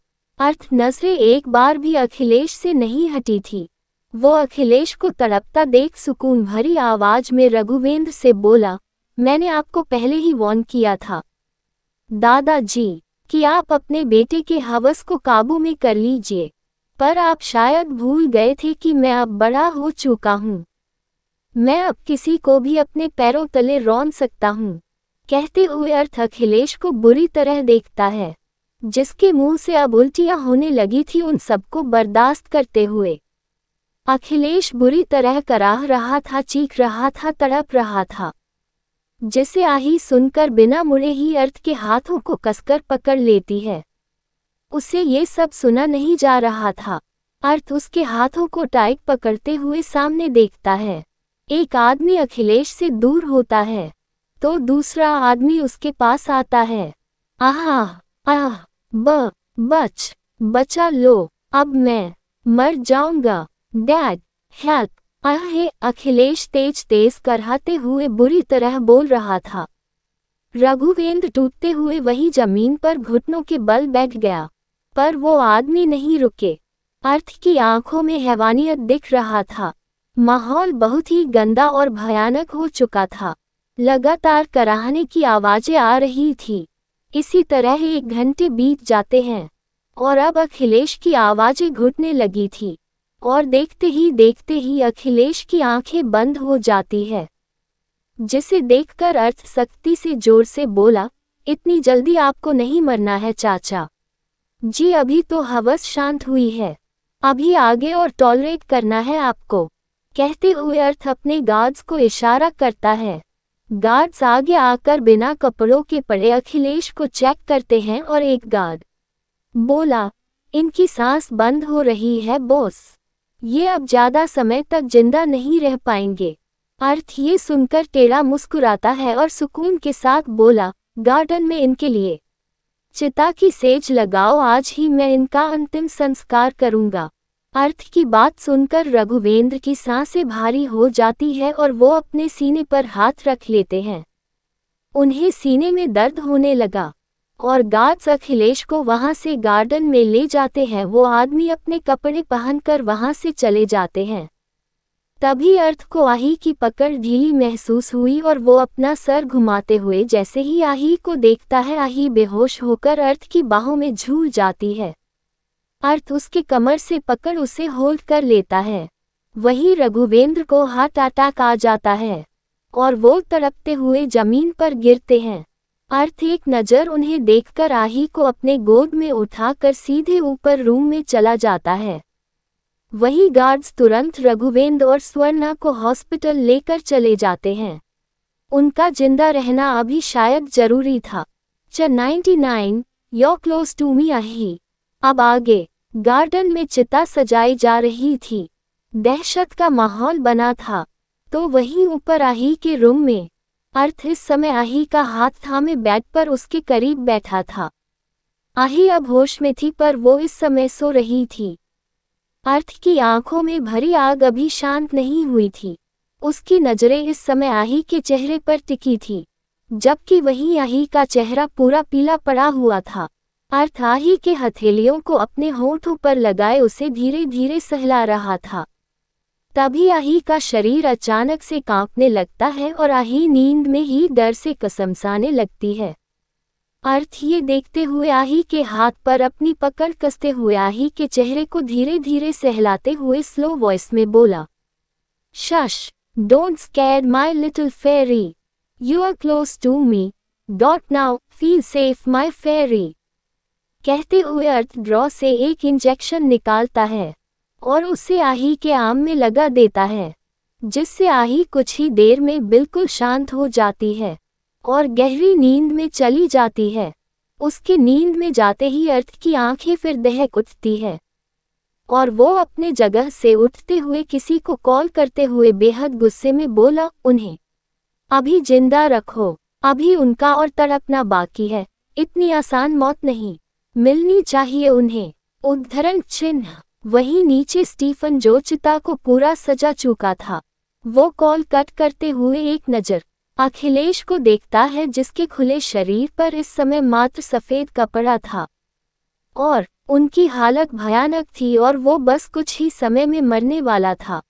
अर्थ नजरें एक बार भी अखिलेश से नहीं हटी थी वो अखिलेश को तड़पता देख सुकून भरी आवाज में रघुवेंद्र से बोला मैंने आपको पहले ही वॉन किया था दादाजी कि आप अपने बेटे के हवस को काबू में कर लीजिए पर आप शायद भूल गए थे कि मैं अब बड़ा हो चुका हूँ मैं अब किसी को भी अपने पैरों तले रौन सकता हूँ कहते हुए अर्थ अखिलेश को बुरी तरह देखता है जिसके मुंह से अब उल्टियां होने लगी थी उन सबको बर्दाश्त करते हुए अखिलेश बुरी तरह कराह रहा था चीख रहा था तड़प रहा था जिसे आही सुनकर बिना मुड़े ही अर्थ के हाथों को कसकर पकड़ लेती है उसे ये सब सुना नहीं जा रहा था अर्थ उसके हाथों को टाइट पकड़ते हुए सामने देखता है एक आदमी अखिलेश से दूर होता है तो दूसरा आदमी उसके पास आता है आह आह ब बच बचा लो अब मैं मर जाऊंगा डैड हेल्प आहे अखिलेश तेज तेज करहाते हुए बुरी तरह बोल रहा था रघुवेंद्र टूटते हुए वही जमीन पर घुटनों के बल बैठ गया पर वो आदमी नहीं रुके अर्थ की आंखों में हैवानियत दिख रहा था माहौल बहुत ही गंदा और भयानक हो चुका था लगातार कराहने की आवाज़ें आ रही थी इसी तरह एक घंटे बीत जाते हैं और अब अखिलेश की आवाज़ें घुटने लगी थी और देखते ही देखते ही अखिलेश की आंखें बंद हो जाती है जिसे देखकर अर्थ शक्ति से जोर से बोला इतनी जल्दी आपको नहीं मरना है चाचा जी अभी तो हवस शांत हुई है अभी आगे और टॉलरेट करना है आपको कहते हुए अर्थ अपने गार्ड्स को इशारा करता है गार्ड्स आगे आकर बिना कपड़ों के पड़े अखिलेश को चेक करते हैं और एक गार्ड बोला इनकी सांस बंद हो रही है बॉस ये अब ज्यादा समय तक जिंदा नहीं रह पाएंगे अर्थ ये सुनकर टेढ़ा मुस्कुराता है और सुकून के साथ बोला गार्डन में इनके लिए चिता की सेज लगाओ आज ही मैं इनका अंतिम संस्कार करूंगा अर्थ की बात सुनकर रघुवेंद्र की सांसें भारी हो जाती है और वो अपने सीने पर हाथ रख लेते हैं उन्हें सीने में दर्द होने लगा और गार्ड्स अखिलेश को वहां से गार्डन में ले जाते हैं वो आदमी अपने कपड़े पहनकर वहां से चले जाते हैं तभी अर्थ को आही की पकड़ ढीली महसूस हुई और वो अपना सर घुमाते हुए जैसे ही आही को देखता है आही बेहोश होकर अर्थ की बाहों में झूल जाती है अर्थ उसकी कमर से पकड़ उसे होल्ड कर लेता है वही रघुवेंद्र को हार्ट अटैक आ जाता है और वो तड़पते हुए जमीन पर गिरते हैं अर्थ एक नज़र उन्हें देखकर आही को अपने गोद में उठाकर सीधे ऊपर रूम में चला जाता है वही गार्ड्स तुरंत रघुवेंद्र और स्वर्णा को हॉस्पिटल लेकर चले जाते हैं उनका जिंदा रहना अभी शायद जरूरी था च 99 योर क्लोज टू मी आही अब आगे गार्डन में चिता सजाई जा रही थी दहशत का माहौल बना था तो वहीं ऊपर आही के रूम में अर्थ इस समय आही का हाथ थामे बेड पर उसके करीब बैठा था आही अब होश में थी पर वो इस समय सो रही थी अर्थ की आंखों में भरी आग अभी शांत नहीं हुई थी उसकी नज़रें इस समय आही के चेहरे पर टिकी थी जबकि वहीं आही का चेहरा पूरा पीला पड़ा हुआ था अर्थाही के हथेलियों को अपने होठों पर लगाए उसे धीरे धीरे सहला रहा था तभी आही का शरीर अचानक से कांपने लगता है और आही नींद में ही डर से कसमसाने लगती है अर्थ ये देखते हुए आही के हाथ पर अपनी पकड़ कसते हुए आही के चेहरे को धीरे धीरे सहलाते हुए स्लो वॉइस में बोला shh don't scare my little fairy you are close to me डॉट now feel safe my fairy कहते हुए अर्थ ड्रॉ से एक इंजेक्शन निकालता है और उसे आही के आम में लगा देता है जिससे आही कुछ ही देर में बिल्कुल शांत हो जाती है और गहरी नींद में चली जाती है उसके नींद में जाते ही अर्थ की आंखें फिर दहक उठती है और वो अपने जगह से उठते हुए किसी को कॉल करते हुए बेहद गुस्से में बोला उन्हें अभी जिंदा रखो अभी उनका और तड़पना बाकी है इतनी आसान मौत नहीं मिलनी चाहिए उन्हें उद्धरण चिन्ह वहीं नीचे स्टीफन जोचिता को पूरा सजा चुका था वो कॉल कट करते हुए एक नज़र अखिलेश को देखता है जिसके खुले शरीर पर इस समय मात्र सफ़ेद कपड़ा था और उनकी हालत भयानक थी और वो बस कुछ ही समय में मरने वाला था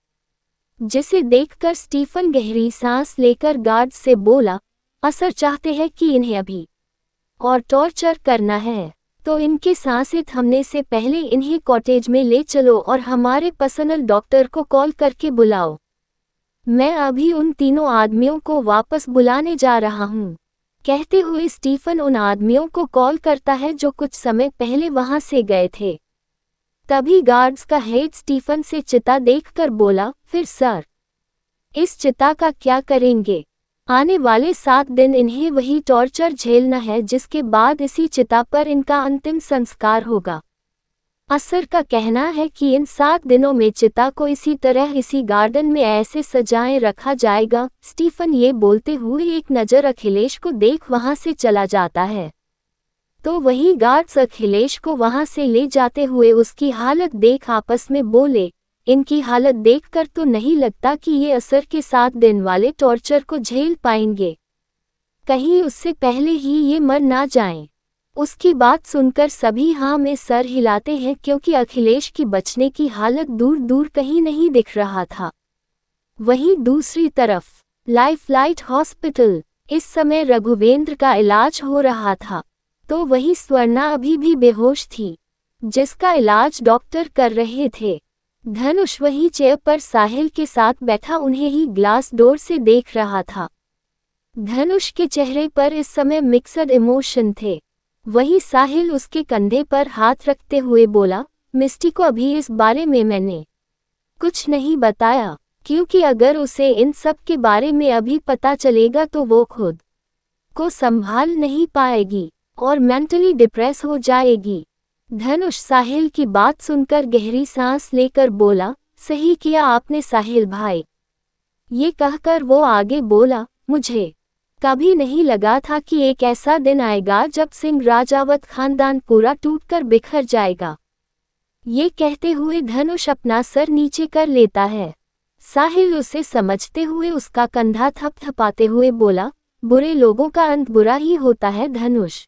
जिसे देखकर स्टीफन गहरी सांस लेकर गार्ड से बोला असर चाहते हैं कि इन्हें अभी और टॉर्चर करना है तो इनके सांसें थमने से पहले इन्हें कॉटेज में ले चलो और हमारे पर्सनल डॉक्टर को कॉल करके बुलाओ मैं अभी उन तीनों आदमियों को वापस बुलाने जा रहा हूँ कहते हुए स्टीफन उन आदमियों को कॉल करता है जो कुछ समय पहले वहां से गए थे तभी गार्ड्स का हेड स्टीफन से चिता देखकर बोला फिर सर इस चिता का क्या करेंगे आने वाले सात दिन इन्हें वही टॉर्चर झेलना है जिसके बाद इसी चिता पर इनका अंतिम संस्कार होगा असर का कहना है कि इन सात दिनों में चिता को इसी तरह इसी गार्डन में ऐसे सजाए रखा जाएगा स्टीफन ये बोलते हुए एक नज़र अखिलेश को देख वहाँ से चला जाता है तो वही गार्ड्स अखिलेश को वहाँ से ले जाते हुए उसकी हालत देख आपस में बोले इनकी हालत देखकर तो नहीं लगता कि ये असर के साथ दिन वाले टॉर्चर को झेल पाएंगे कहीं उससे पहले ही ये मर ना जाएं। उसकी बात सुनकर सभी हाँ में सर हिलाते हैं क्योंकि अखिलेश की बचने की हालत दूर दूर कहीं नहीं दिख रहा था वहीं दूसरी तरफ लाइफ लाइट हॉस्पिटल इस समय रघुवेंद्र का इलाज हो रहा था तो वहीं स्वर्णा अभी भी बेहोश थी जिसका इलाज डॉक्टर कर रहे थे धनुष वही चेयर पर साहिल के साथ बैठा उन्हें ही ग्लास डोर से देख रहा था धनुष के चेहरे पर इस समय मिक्सड इमोशन थे वही साहिल उसके कंधे पर हाथ रखते हुए बोला मिस्टी को अभी इस बारे में मैंने कुछ नहीं बताया क्योंकि अगर उसे इन सब के बारे में अभी पता चलेगा तो वो खुद को संभाल नहीं पाएगी और मेंटली डिप्रेस हो जाएगी धनुष साहिल की बात सुनकर गहरी सांस लेकर बोला सही किया आपने साहिल भाई ये कहकर वो आगे बोला मुझे कभी नहीं लगा था कि एक ऐसा दिन आएगा जब सिंह राजावत खानदान पूरा टूटकर बिखर जाएगा ये कहते हुए धनुष अपना सर नीचे कर लेता है साहिल उसे समझते हुए उसका कंधा थपथपाते हुए बोला बुरे लोगों का अंत बुरा ही होता है धनुष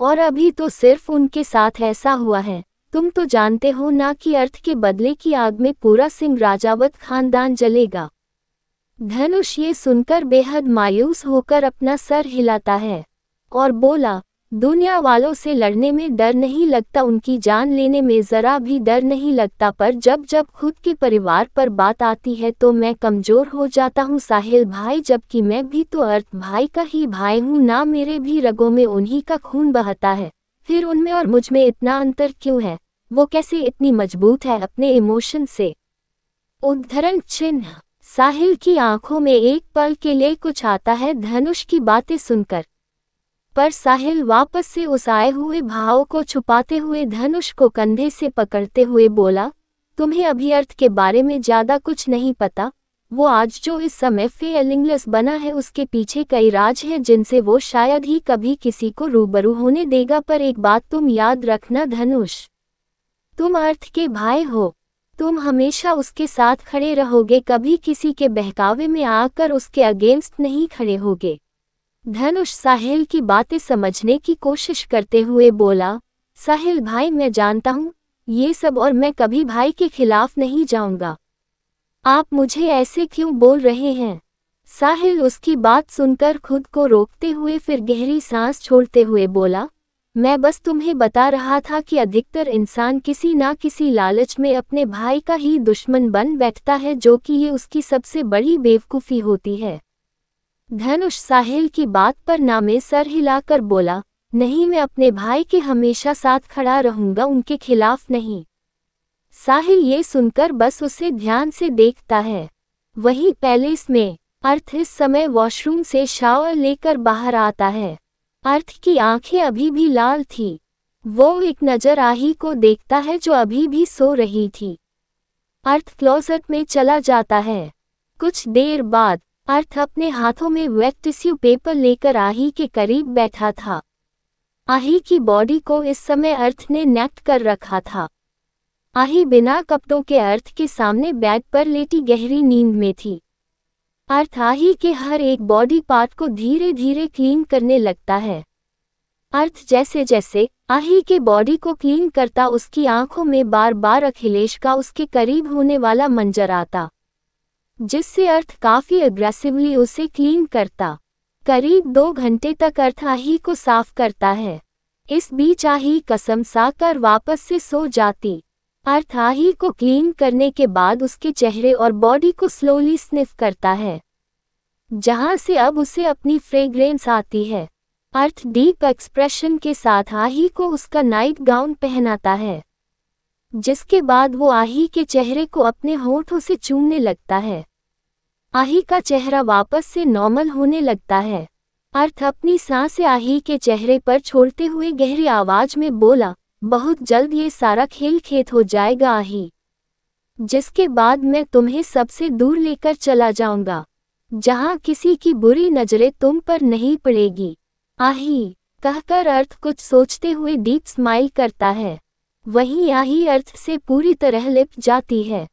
और अभी तो सिर्फ उनके साथ ऐसा हुआ है तुम तो जानते हो ना कि अर्थ के बदले की आग में पूरा सिंह राजावत खानदान जलेगा धनुष ये सुनकर बेहद मायूस होकर अपना सर हिलाता है और बोला दुनिया वालों से लड़ने में डर नहीं लगता उनकी जान लेने में ज़रा भी डर नहीं लगता पर जब जब खुद के परिवार पर बात आती है तो मैं कमज़ोर हो जाता हूँ साहिल भाई जबकि मैं भी तो अर्थ भाई का ही भाई हूँ ना मेरे भी रगों में उन्हीं का खून बहता है फिर उनमें और मुझ में इतना अंतर क्यों है वो कैसे इतनी मजबूत है अपने इमोशन से उद्धरण चिन्ह साहिल की आंखों में एक पल के लिए कुछ आता है धनुष की बातें सुनकर पर साहिल वापस से उस आए हुए भाव को छुपाते हुए धनुष को कंधे से पकड़ते हुए बोला तुम्हें अभी अर्थ के बारे में ज्यादा कुछ नहीं पता वो आज जो इस समय फेलिंगलेस बना है उसके पीछे कई राज हैं जिनसे वो शायद ही कभी किसी को रूबरू होने देगा पर एक बात तुम याद रखना धनुष तुम अर्थ के भाई हो तुम हमेशा उसके साथ खड़े रहोगे कभी किसी के बहकावे में आकर उसके अगेंस्ट नहीं खड़े होगे धनुष साहिल की बातें समझने की कोशिश करते हुए बोला साहिल भाई मैं जानता हूँ ये सब और मैं कभी भाई के खिलाफ नहीं जाऊँगा आप मुझे ऐसे क्यों बोल रहे हैं साहिल उसकी बात सुनकर खुद को रोकते हुए फिर गहरी सांस छोड़ते हुए बोला मैं बस तुम्हें बता रहा था कि अधिकतर इंसान किसी ना किसी लालच में अपने भाई का ही दुश्मन बन बैठता है जो कि ये उसकी सबसे बड़ी बेवकूफ़ी होती है धनुष साहिल की बात पर नामे सर हिलाकर बोला नहीं मैं अपने भाई के हमेशा साथ खड़ा रहूंगा उनके खिलाफ नहीं साहिल ये सुनकर बस उसे ध्यान से देखता है वही पैलेस में अर्थ इस समय वॉशरूम से शावर लेकर बाहर आता है अर्थ की आंखें अभी भी लाल थी वो एक नजर आही को देखता है जो अभी भी सो रही थी अर्थ क्लोजट में चला जाता है कुछ देर बाद अर्थ अपने हाथों में वेट टिश्यू पेपर लेकर आही के करीब बैठा था आही की बॉडी को इस समय अर्थ ने नेक्ट कर रखा था आही बिना कपड़ों के अर्थ के सामने बेड पर लेटी गहरी नींद में थी अर्थ आही के हर एक बॉडी पार्ट को धीरे धीरे क्लीन करने लगता है अर्थ जैसे जैसे आही के बॉडी को क्लीन करता उसकी आंखों में बार बार अखिलेश का उसके करीब होने वाला मंजर आता जिससे अर्थ काफ़ी एग्रेसिवली उसे क्लीन करता करीब दो घंटे तक अर्थ आही को साफ करता है इस बीच आही कसम सा कर वापस से सो जाती अर्थ आही को क्लीन करने के बाद उसके चेहरे और बॉडी को स्लोली स्निफ करता है जहां से अब उसे अपनी फ्रेग्रेंस आती है अर्थ डीप एक्सप्रेशन के साथ आही को उसका नाइट गाउन पहनाता है जिसके बाद वो आही के चेहरे को अपने होठों से चूमने लगता है आही का चेहरा वापस से नॉर्मल होने लगता है अर्थ अपनी सांस आही के चेहरे पर छोड़ते हुए गहरी आवाज में बोला बहुत जल्द ये सारा खेल खेत हो जाएगा आही जिसके बाद मैं तुम्हें सबसे दूर लेकर चला जाऊंगा जहां किसी की बुरी नजरें तुम पर नहीं पड़ेगी आही कहकर अर्थ कुछ सोचते हुए डीप स्माइल करता है वहीं आही अर्थ से पूरी तरह लिप जाती है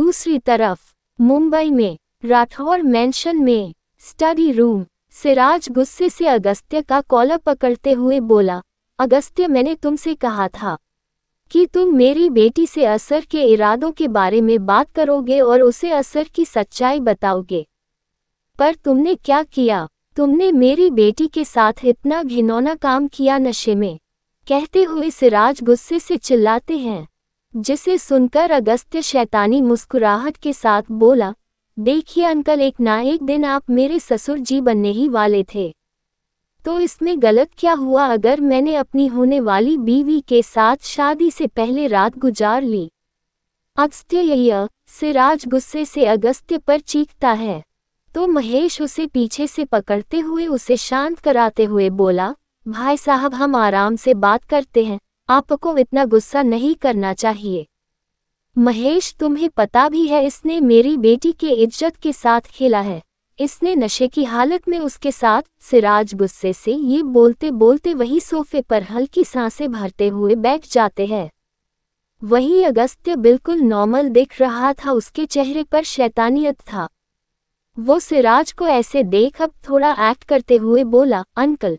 दूसरी तरफ मुंबई में राठौर मेंशन में स्टडी रूम सिराज गुस्से से अगस्त्य का कॉलर पकड़ते हुए बोला अगस्त्य मैंने तुमसे कहा था कि तुम मेरी बेटी से असर के इरादों के बारे में बात करोगे और उसे असर की सच्चाई बताओगे पर तुमने क्या किया तुमने मेरी बेटी के साथ इतना घिनौना काम किया नशे में कहते हुए सिराज गुस्से से चिल्लाते हैं जिसे सुनकर अगस्त्य शैतानी मुस्कुराहट के साथ बोला देखिए अंकल एक ना एक दिन आप मेरे ससुर जी बनने ही वाले थे तो इसमें गलत क्या हुआ अगर मैंने अपनी होने वाली बीवी के साथ शादी से पहले रात गुजार ली अगस्त्य सिराज गुस्से से अगस्त्य पर चीखता है तो महेश उसे पीछे से पकड़ते हुए उसे शांत कराते हुए बोला भाई साहब हम आराम से बात करते हैं आपको इतना गुस्सा नहीं करना चाहिए महेश तुम्हें पता भी है इसने मेरी बेटी के इज्जत के साथ खेला है इसने नशे की हालत में उसके साथ सिराज गुस्से से ये बोलते बोलते वही सोफे पर हल्की सांसें भरते हुए बैठ जाते हैं वही अगस्त्य बिल्कुल नॉर्मल दिख रहा था उसके चेहरे पर शैतानियत था वो सिराज को ऐसे देख अब थोड़ा एक्ट करते हुए बोला अंकल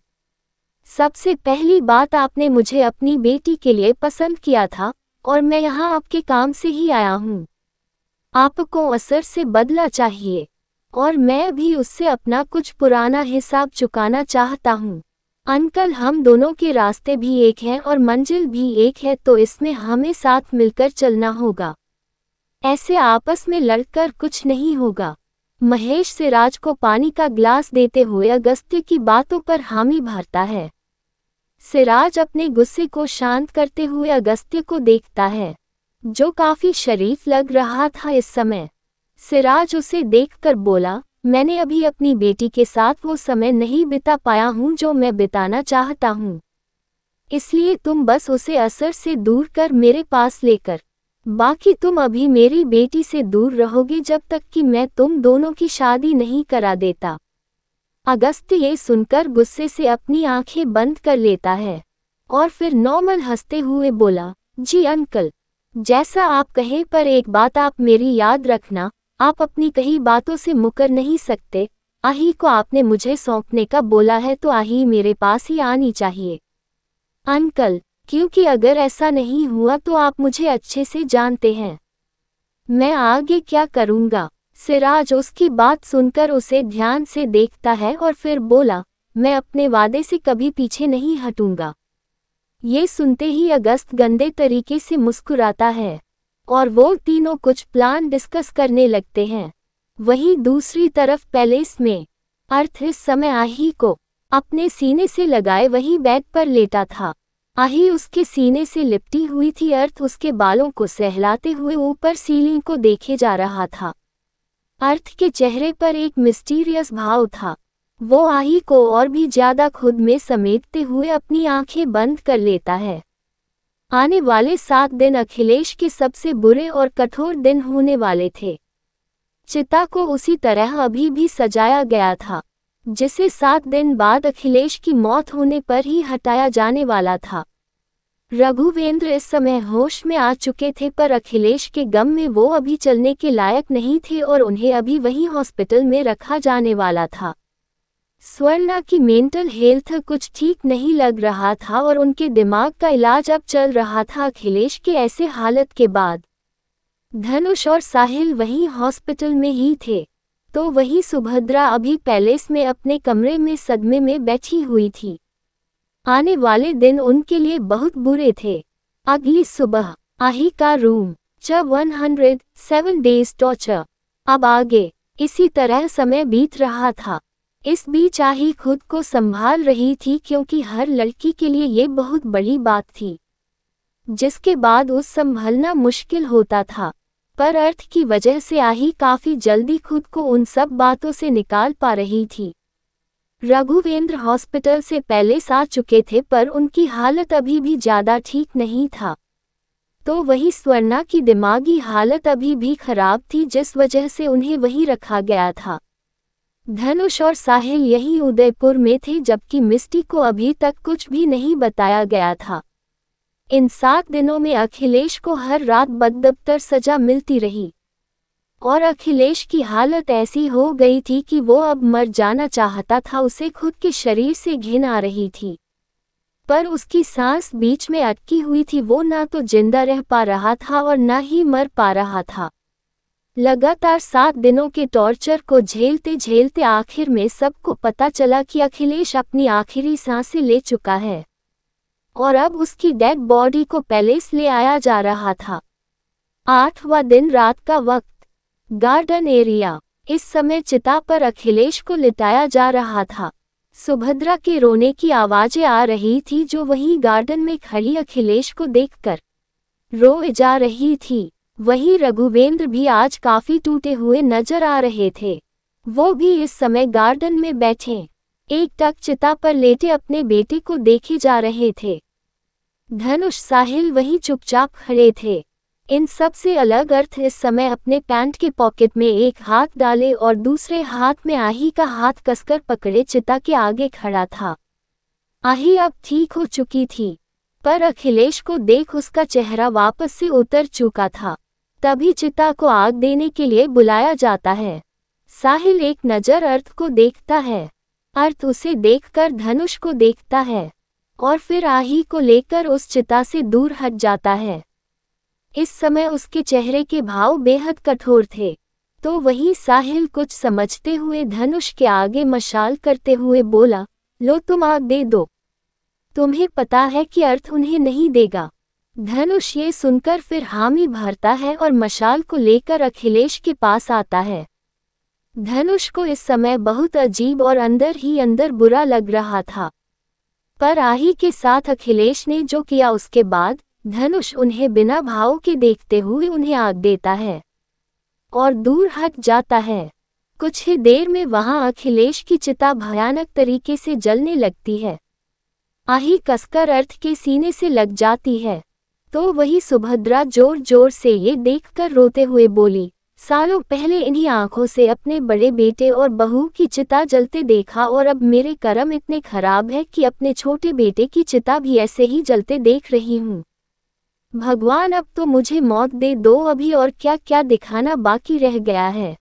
सबसे पहली बात आपने मुझे अपनी बेटी के लिए पसंद किया था और मैं यहाँ आपके काम से ही आया हूँ आपको असर से बदला चाहिए और मैं भी उससे अपना कुछ पुराना हिसाब चुकाना चाहता हूँ अंकल हम दोनों के रास्ते भी एक हैं और मंजिल भी एक है तो इसमें हमें साथ मिलकर चलना होगा ऐसे आपस में लड़कर कुछ नहीं होगा महेश सिराज को पानी का ग्लास देते हुए अगस्त्य की बातों पर हामी भरता है सिराज अपने गुस्से को शांत करते हुए अगस्त्य को देखता है जो काफी शरीफ लग रहा था इस समय सिराज उसे देखकर बोला मैंने अभी अपनी बेटी के साथ वो समय नहीं बिता पाया हूँ जो मैं बिताना चाहता हूँ इसलिए तुम बस उसे असर से दूर कर मेरे पास लेकर बाकी तुम अभी मेरी बेटी से दूर रहोगे जब तक कि मैं तुम दोनों की शादी नहीं करा देता अगस्त ये सुनकर गुस्से से अपनी आंखें बंद कर लेता है और फिर नॉर्मल हंसते हुए बोला जी अंकल जैसा आप कहें पर एक बात आप मेरी याद रखना आप अपनी कही बातों से मुकर नहीं सकते आही को आपने मुझे सौंपने का बोला है तो आही मेरे पास ही आनी चाहिए अंकल क्योंकि अगर ऐसा नहीं हुआ तो आप मुझे अच्छे से जानते हैं मैं आगे क्या करूँगा सिराज उसकी बात सुनकर उसे ध्यान से देखता है और फिर बोला मैं अपने वादे से कभी पीछे नहीं हटूंगा ये सुनते ही अगस्त गंदे तरीके से मुस्कुराता है और वो तीनों कुछ प्लान डिस्कस करने लगते हैं वहीं दूसरी तरफ पैलेस में अर्थ इस समय आही को अपने सीने से लगाए वहीं बेड पर लेटा था आही उसके सीने से लिपटी हुई थी अर्थ उसके बालों को सहलाते हुए ऊपर सीलिंग को देखे जा रहा था अर्थ के चेहरे पर एक मिस्टीरियस भाव था वो आही को और भी ज्यादा खुद में समेटते हुए अपनी आंखें बंद कर लेता है आने वाले सात दिन अखिलेश के सबसे बुरे और कठोर दिन होने वाले थे चिता को उसी तरह अभी भी सजाया गया था जिसे सात दिन बाद अखिलेश की मौत होने पर ही हटाया जाने वाला था रघुवेंद्र इस समय होश में आ चुके थे पर अखिलेश के गम में वो अभी चलने के लायक नहीं थे और उन्हें अभी वहीं हॉस्पिटल में रखा जाने वाला था स्वर्णा की मेंटल हेल्थ कुछ ठीक नहीं लग रहा था और उनके दिमाग का इलाज अब चल रहा था अखिलेश के ऐसे हालत के बाद धनुष और साहिल वहीं हॉस्पिटल में ही थे तो वही सुभद्रा अभी पैलेस में अपने कमरे में सदमे में बैठी हुई थी आने वाले दिन उनके लिए बहुत बुरे थे अगली सुबह आही का रूम च one hundred seven days torture अब आगे इसी तरह समय बीत रहा था इस बीच आही खुद को संभाल रही थी क्योंकि हर लड़की के लिए ये बहुत बड़ी बात थी जिसके बाद उस संभलना मुश्किल होता था पर अर्थ की वजह से आही काफ़ी जल्दी खुद को उन सब बातों से निकाल पा रही थी रघुवेंद्र हॉस्पिटल से पहले सा चुके थे पर उनकी हालत अभी भी ज़्यादा ठीक नहीं था तो वही स्वर्णा की दिमागी हालत अभी भी खराब थी जिस वजह से उन्हें वही रखा गया था धनुष और साहिल यही उदयपुर में थे जबकि मिस्टी को अभी तक कुछ भी नहीं बताया गया था इन सात दिनों में अखिलेश को हर रात बदबतर सजा मिलती रही और अखिलेश की हालत ऐसी हो गई थी कि वो अब मर जाना चाहता था उसे खुद के शरीर से घिन आ रही थी पर उसकी सांस बीच में अटकी हुई थी वो ना तो जिंदा रह पा रहा था और ना ही मर पा रहा था लगातार सात दिनों के टॉर्चर को झेलते झेलते आखिर में सबको पता चला कि अखिलेश अपनी आखिरी सांसें ले चुका है और अब उसकी डेड बॉडी को पैलेस ले आया जा रहा था आठवां दिन रात का वक्त गार्डन एरिया इस समय चिता पर अखिलेश को लिटाया जा रहा था सुभद्रा के रोने की आवाजें आ रही थी जो वही गार्डन में खड़ी अखिलेश को देखकर रो जा रही थी वही रघुवेंद्र भी आज काफी टूटे हुए नजर आ रहे थे वो भी इस समय गार्डन में बैठे एक टक चिता पर लेटे अपने बेटे को देखे जा रहे थे धनुष साहिल वही चुपचाप खड़े थे इन सब से अलग अर्थ इस समय अपने पैंट के पॉकेट में एक हाथ डाले और दूसरे हाथ में आही का हाथ कसकर पकड़े चिता के आगे खड़ा था आही अब ठीक हो चुकी थी पर अखिलेश को देख उसका चेहरा वापस से उतर चुका था तभी चिता को आग देने के लिए बुलाया जाता है साहिल एक नज़र अर्थ को देखता है अर्थ उसे देखकर धनुष को देखता है और फिर आही को लेकर उस चिता से दूर हट जाता है इस समय उसके चेहरे के भाव बेहद कठोर थे तो वही साहिल कुछ समझते हुए धनुष के आगे मशाल करते हुए बोला लो तुम आग दे दो तुम्हें पता है कि अर्थ उन्हें नहीं देगा धनुष ये सुनकर फिर हामी भरता है और मशाल को लेकर अखिलेश के पास आता है धनुष को इस समय बहुत अजीब और अंदर ही अंदर बुरा लग रहा था पर आही के साथ अखिलेश ने जो किया उसके बाद धनुष उन्हें बिना भाव के देखते हुए उन्हें आग देता है और दूर हट जाता है कुछ ही देर में वहां अखिलेश की चिता भयानक तरीके से जलने लगती है आही कसकर अर्थ के सीने से लग जाती है तो वही सुभद्रा जोर जोर से ये देखकर रोते हुए बोली सालों पहले इन्हीं आंखों से अपने बड़े बेटे और बहू की चिता जलते देखा और अब मेरे कर्म इतने खराब है कि अपने छोटे बेटे की चिता भी ऐसे ही जलते देख रही हूँ भगवान अब तो मुझे मौत दे दो अभी और क्या क्या दिखाना बाकी रह गया है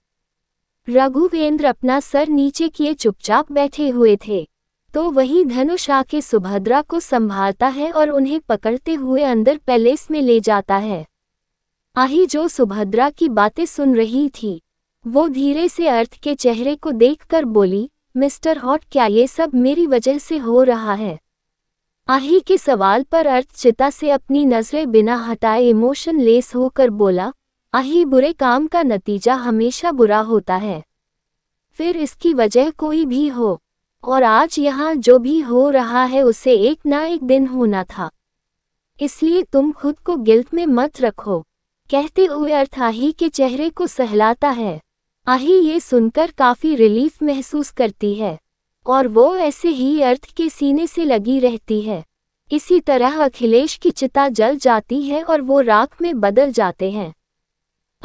रघुवेंद्र अपना सर नीचे किए चुपचाप बैठे हुए थे तो वही धनुष आके सुभद्रा को संभालता है और उन्हें पकड़ते हुए अंदर पैलेस में ले जाता है आही जो सुभद्रा की बातें सुन रही थी वो धीरे से अर्थ के चेहरे को देखकर बोली मिस्टर हॉट क्या ये सब मेरी वजह से हो रहा है आही के सवाल पर अर्थचिता से अपनी नजरें बिना हटाए इमोशन लेस होकर बोला आही बुरे काम का नतीजा हमेशा बुरा होता है फिर इसकी वजह कोई भी हो और आज यहाँ जो भी हो रहा है उसे एक ना एक दिन होना था इसलिए तुम खुद को गिल्ट में मत रखो कहते हुए अर्थ आही के चेहरे को सहलाता है आही ये सुनकर काफ़ी रिलीफ महसूस करती है और वो ऐसे ही अर्थ के सीने से लगी रहती है इसी तरह अखिलेश की चिता जल जाती है और वो राख में बदल जाते हैं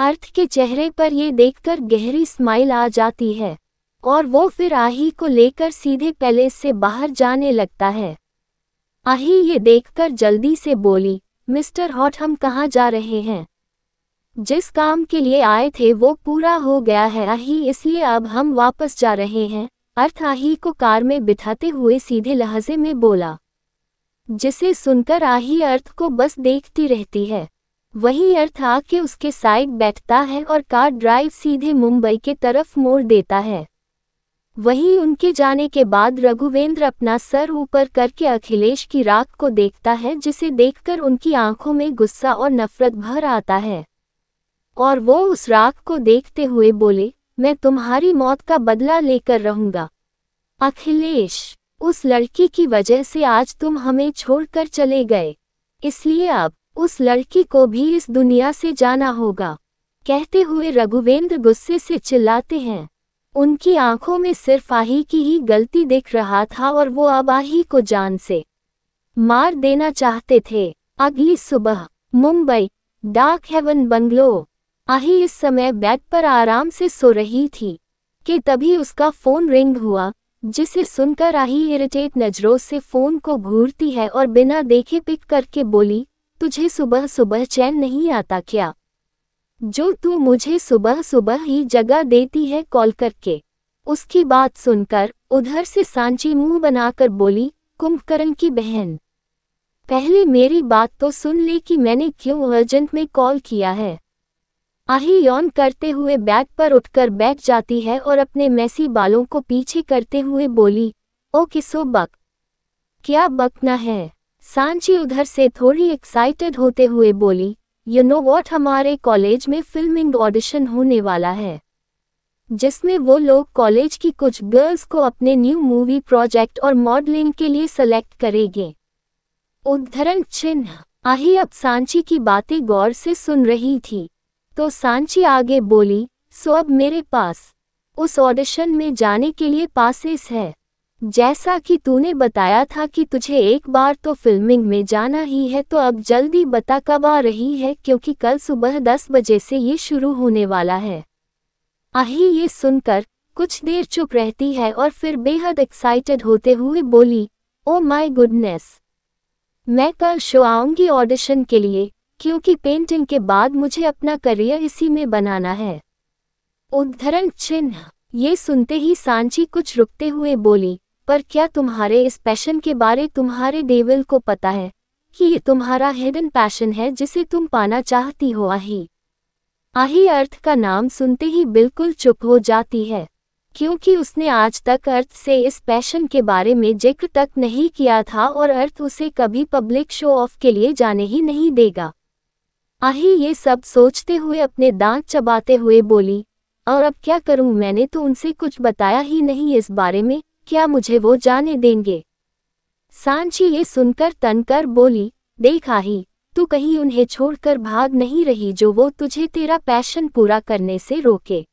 अर्थ के चेहरे पर ये देखकर गहरी स्माइल आ जाती है और वो फिर आही को लेकर सीधे पैलेस से बाहर जाने लगता है आही ये देखकर जल्दी से बोली मिस्टर हॉट हम कहाँ जा रहे हैं जिस काम के लिए आए थे वो पूरा हो गया है आही इसलिए अब हम वापस जा रहे हैं अर्थाही को कार में बिठाते हुए सीधे लहजे में बोला जिसे सुनकर आही अर्थ को बस देखती रहती है वही अर्थ आके उसके साइड बैठता है और कार ड्राइव सीधे मुंबई के तरफ मोड़ देता है वही उनके जाने के बाद रघुवेंद्र अपना सर ऊपर करके अखिलेश की राख को देखता है जिसे देखकर उनकी आंखों में गुस्सा और नफरत भर आता है और वो उस राख को देखते हुए बोले मैं तुम्हारी मौत का बदला लेकर रहूंगा अखिलेश उस लड़की की वजह से आज तुम हमें छोड़कर चले गए इसलिए अब उस लड़की को भी इस दुनिया से जाना होगा कहते हुए रघुवेंद्र गुस्से से चिल्लाते हैं उनकी आंखों में सिर्फ आही की ही गलती दिख रहा था और वो अब आही को जान से मार देना चाहते थे अगली सुबह मुंबई डार्क हेवन बंगलो आही इस समय बेड पर आराम से सो रही थी कि तभी उसका फोन रिंग हुआ जिसे सुनकर आही इरिटेट नजरों से फोन को घूरती है और बिना देखे पिक करके बोली तुझे सुबह सुबह चैन नहीं आता क्या जो तू मुझे सुबह सुबह ही जगह देती है कॉल करके उसकी बात सुनकर उधर से सांची मुंह बनाकर बोली कुंभकर्ण की बहन पहले मेरी बात तो सुन ले कि मैंने क्यों अर्जेंट में कॉल किया है आही यौन करते हुए बैग पर उठकर बैठ जाती है और अपने मैसी बालों को पीछे करते हुए बोली ओ किसो बक क्या बकना है सांची उधर से थोड़ी एक्साइटेड होते हुए बोली यू नो वॉट हमारे कॉलेज में फिल्मिंग ऑडिशन होने वाला है जिसमें वो लोग कॉलेज की कुछ गर्ल्स को अपने न्यू मूवी प्रोजेक्ट और मॉडलिंग के लिए सेलेक्ट करेंगे उद्धरण चिन्ह आही अब सांची की बातें गौर से सुन रही थी तो सांची आगे बोली सो अब मेरे पास उस ऑडिशन में जाने के लिए पासेस है जैसा कि तूने बताया था कि तुझे एक बार तो फिल्मिंग में जाना ही है तो अब जल्दी बता कब आ रही है क्योंकि कल सुबह दस बजे से ये शुरू होने वाला है आही ये सुनकर कुछ देर चुप रहती है और फिर बेहद एक्साइटेड होते हुए बोली ओ माय गुडनेस मैं कल शो आऊंगी ऑडिशन के लिए क्योंकि पेंटिंग के बाद मुझे अपना करियर इसी में बनाना है उद्धरण चिन्ह ये सुनते ही सांची कुछ रुकते हुए बोली पर क्या तुम्हारे इस पैशन के बारे तुम्हारे डेविल को पता है कि ये तुम्हारा हिडन पैशन है जिसे तुम पाना चाहती हो आही आही अर्थ का नाम सुनते ही बिल्कुल चुप हो जाती है क्योंकि उसने आज तक अर्थ से इस पैशन के बारे में जिक्र तक नहीं किया था और अर्थ उसे कभी पब्लिक शो ऑफ के लिए जाने ही नहीं देगा आही ये सब सोचते हुए अपने दांत चबाते हुए बोली और अब क्या करूं मैंने तो उनसे कुछ बताया ही नहीं इस बारे में क्या मुझे वो जाने देंगे सांची ये सुनकर तनकर बोली देख आही तू कहीं उन्हें छोड़कर भाग नहीं रही जो वो तुझे तेरा पैशन पूरा करने से रोके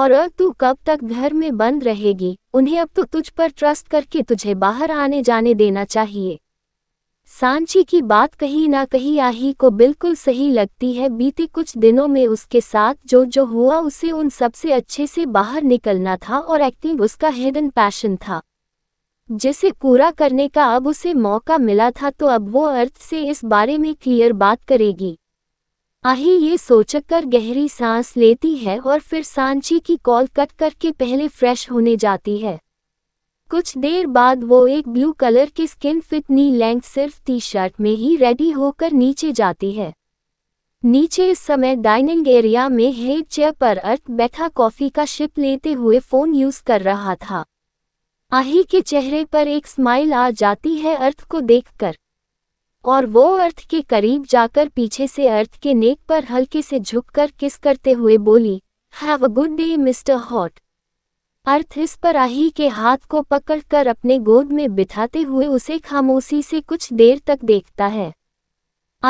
और तू कब तक घर में बंद रहेगी उन्हें अब तो तुझ पर ट्रस्ट करके तुझे बाहर आने जाने देना चाहिए सांची की बात कहीं ना कहीं आही को बिल्कुल सही लगती है बीते कुछ दिनों में उसके साथ जो जो हुआ उसे उन सबसे अच्छे से बाहर निकलना था और एक्टिंग उसका हिडन पैशन था जिसे पूरा करने का अब उसे मौका मिला था तो अब वो अर्थ से इस बारे में क्लियर बात करेगी आही ये सोचकर गहरी सांस लेती है और फिर सांची की कॉल कट करके पहले फ्रेश होने जाती है कुछ देर बाद वो एक ब्लू कलर की स्किन फिट नी लेंथ सिर्फ टी शर्ट में ही रेडी होकर नीचे जाती है नीचे इस समय डाइनिंग एरिया में हेड चेयर पर अर्थ बैठा कॉफ़ी का शिप लेते हुए फ़ोन यूज़ कर रहा था आही के चेहरे पर एक स्माइल आ जाती है अर्थ को देखकर और वो अर्थ के करीब जाकर पीछे से अर्थ के नेक पर हल्के से झुककर किस करते हुए बोली have a good day mister Hot Arth इस पर आही के हाथ को पकड़कर अपने गोद में बिठाते हुए उसे खामोशी से कुछ देर तक देखता है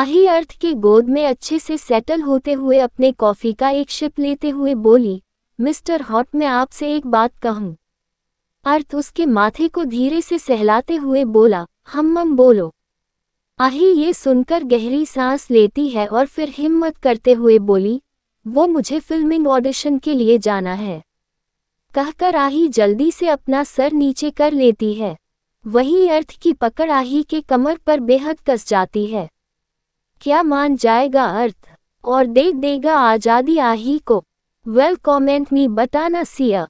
आही अर्थ के गोद में अच्छे से सेटल होते हुए अपने कॉफ़ी का एक शिप लेते हुए बोली मिस्टर हॉट मैं आपसे एक बात कहूँ अर्थ उसके माथे को धीरे से सहलाते हुए बोला हम मम बोलो आही ये सुनकर गहरी सांस लेती है और फिर हिम्मत करते हुए बोली वो मुझे फिल्मिंग ऑडिशन के लिए जाना है कहकर आही जल्दी से अपना सर नीचे कर लेती है वही अर्थ की पकड़ आही के कमर पर बेहद कस जाती है क्या मान जाएगा अर्थ और दे देगा आज़ादी आही को वेल कॉमेंट मी बताना सिया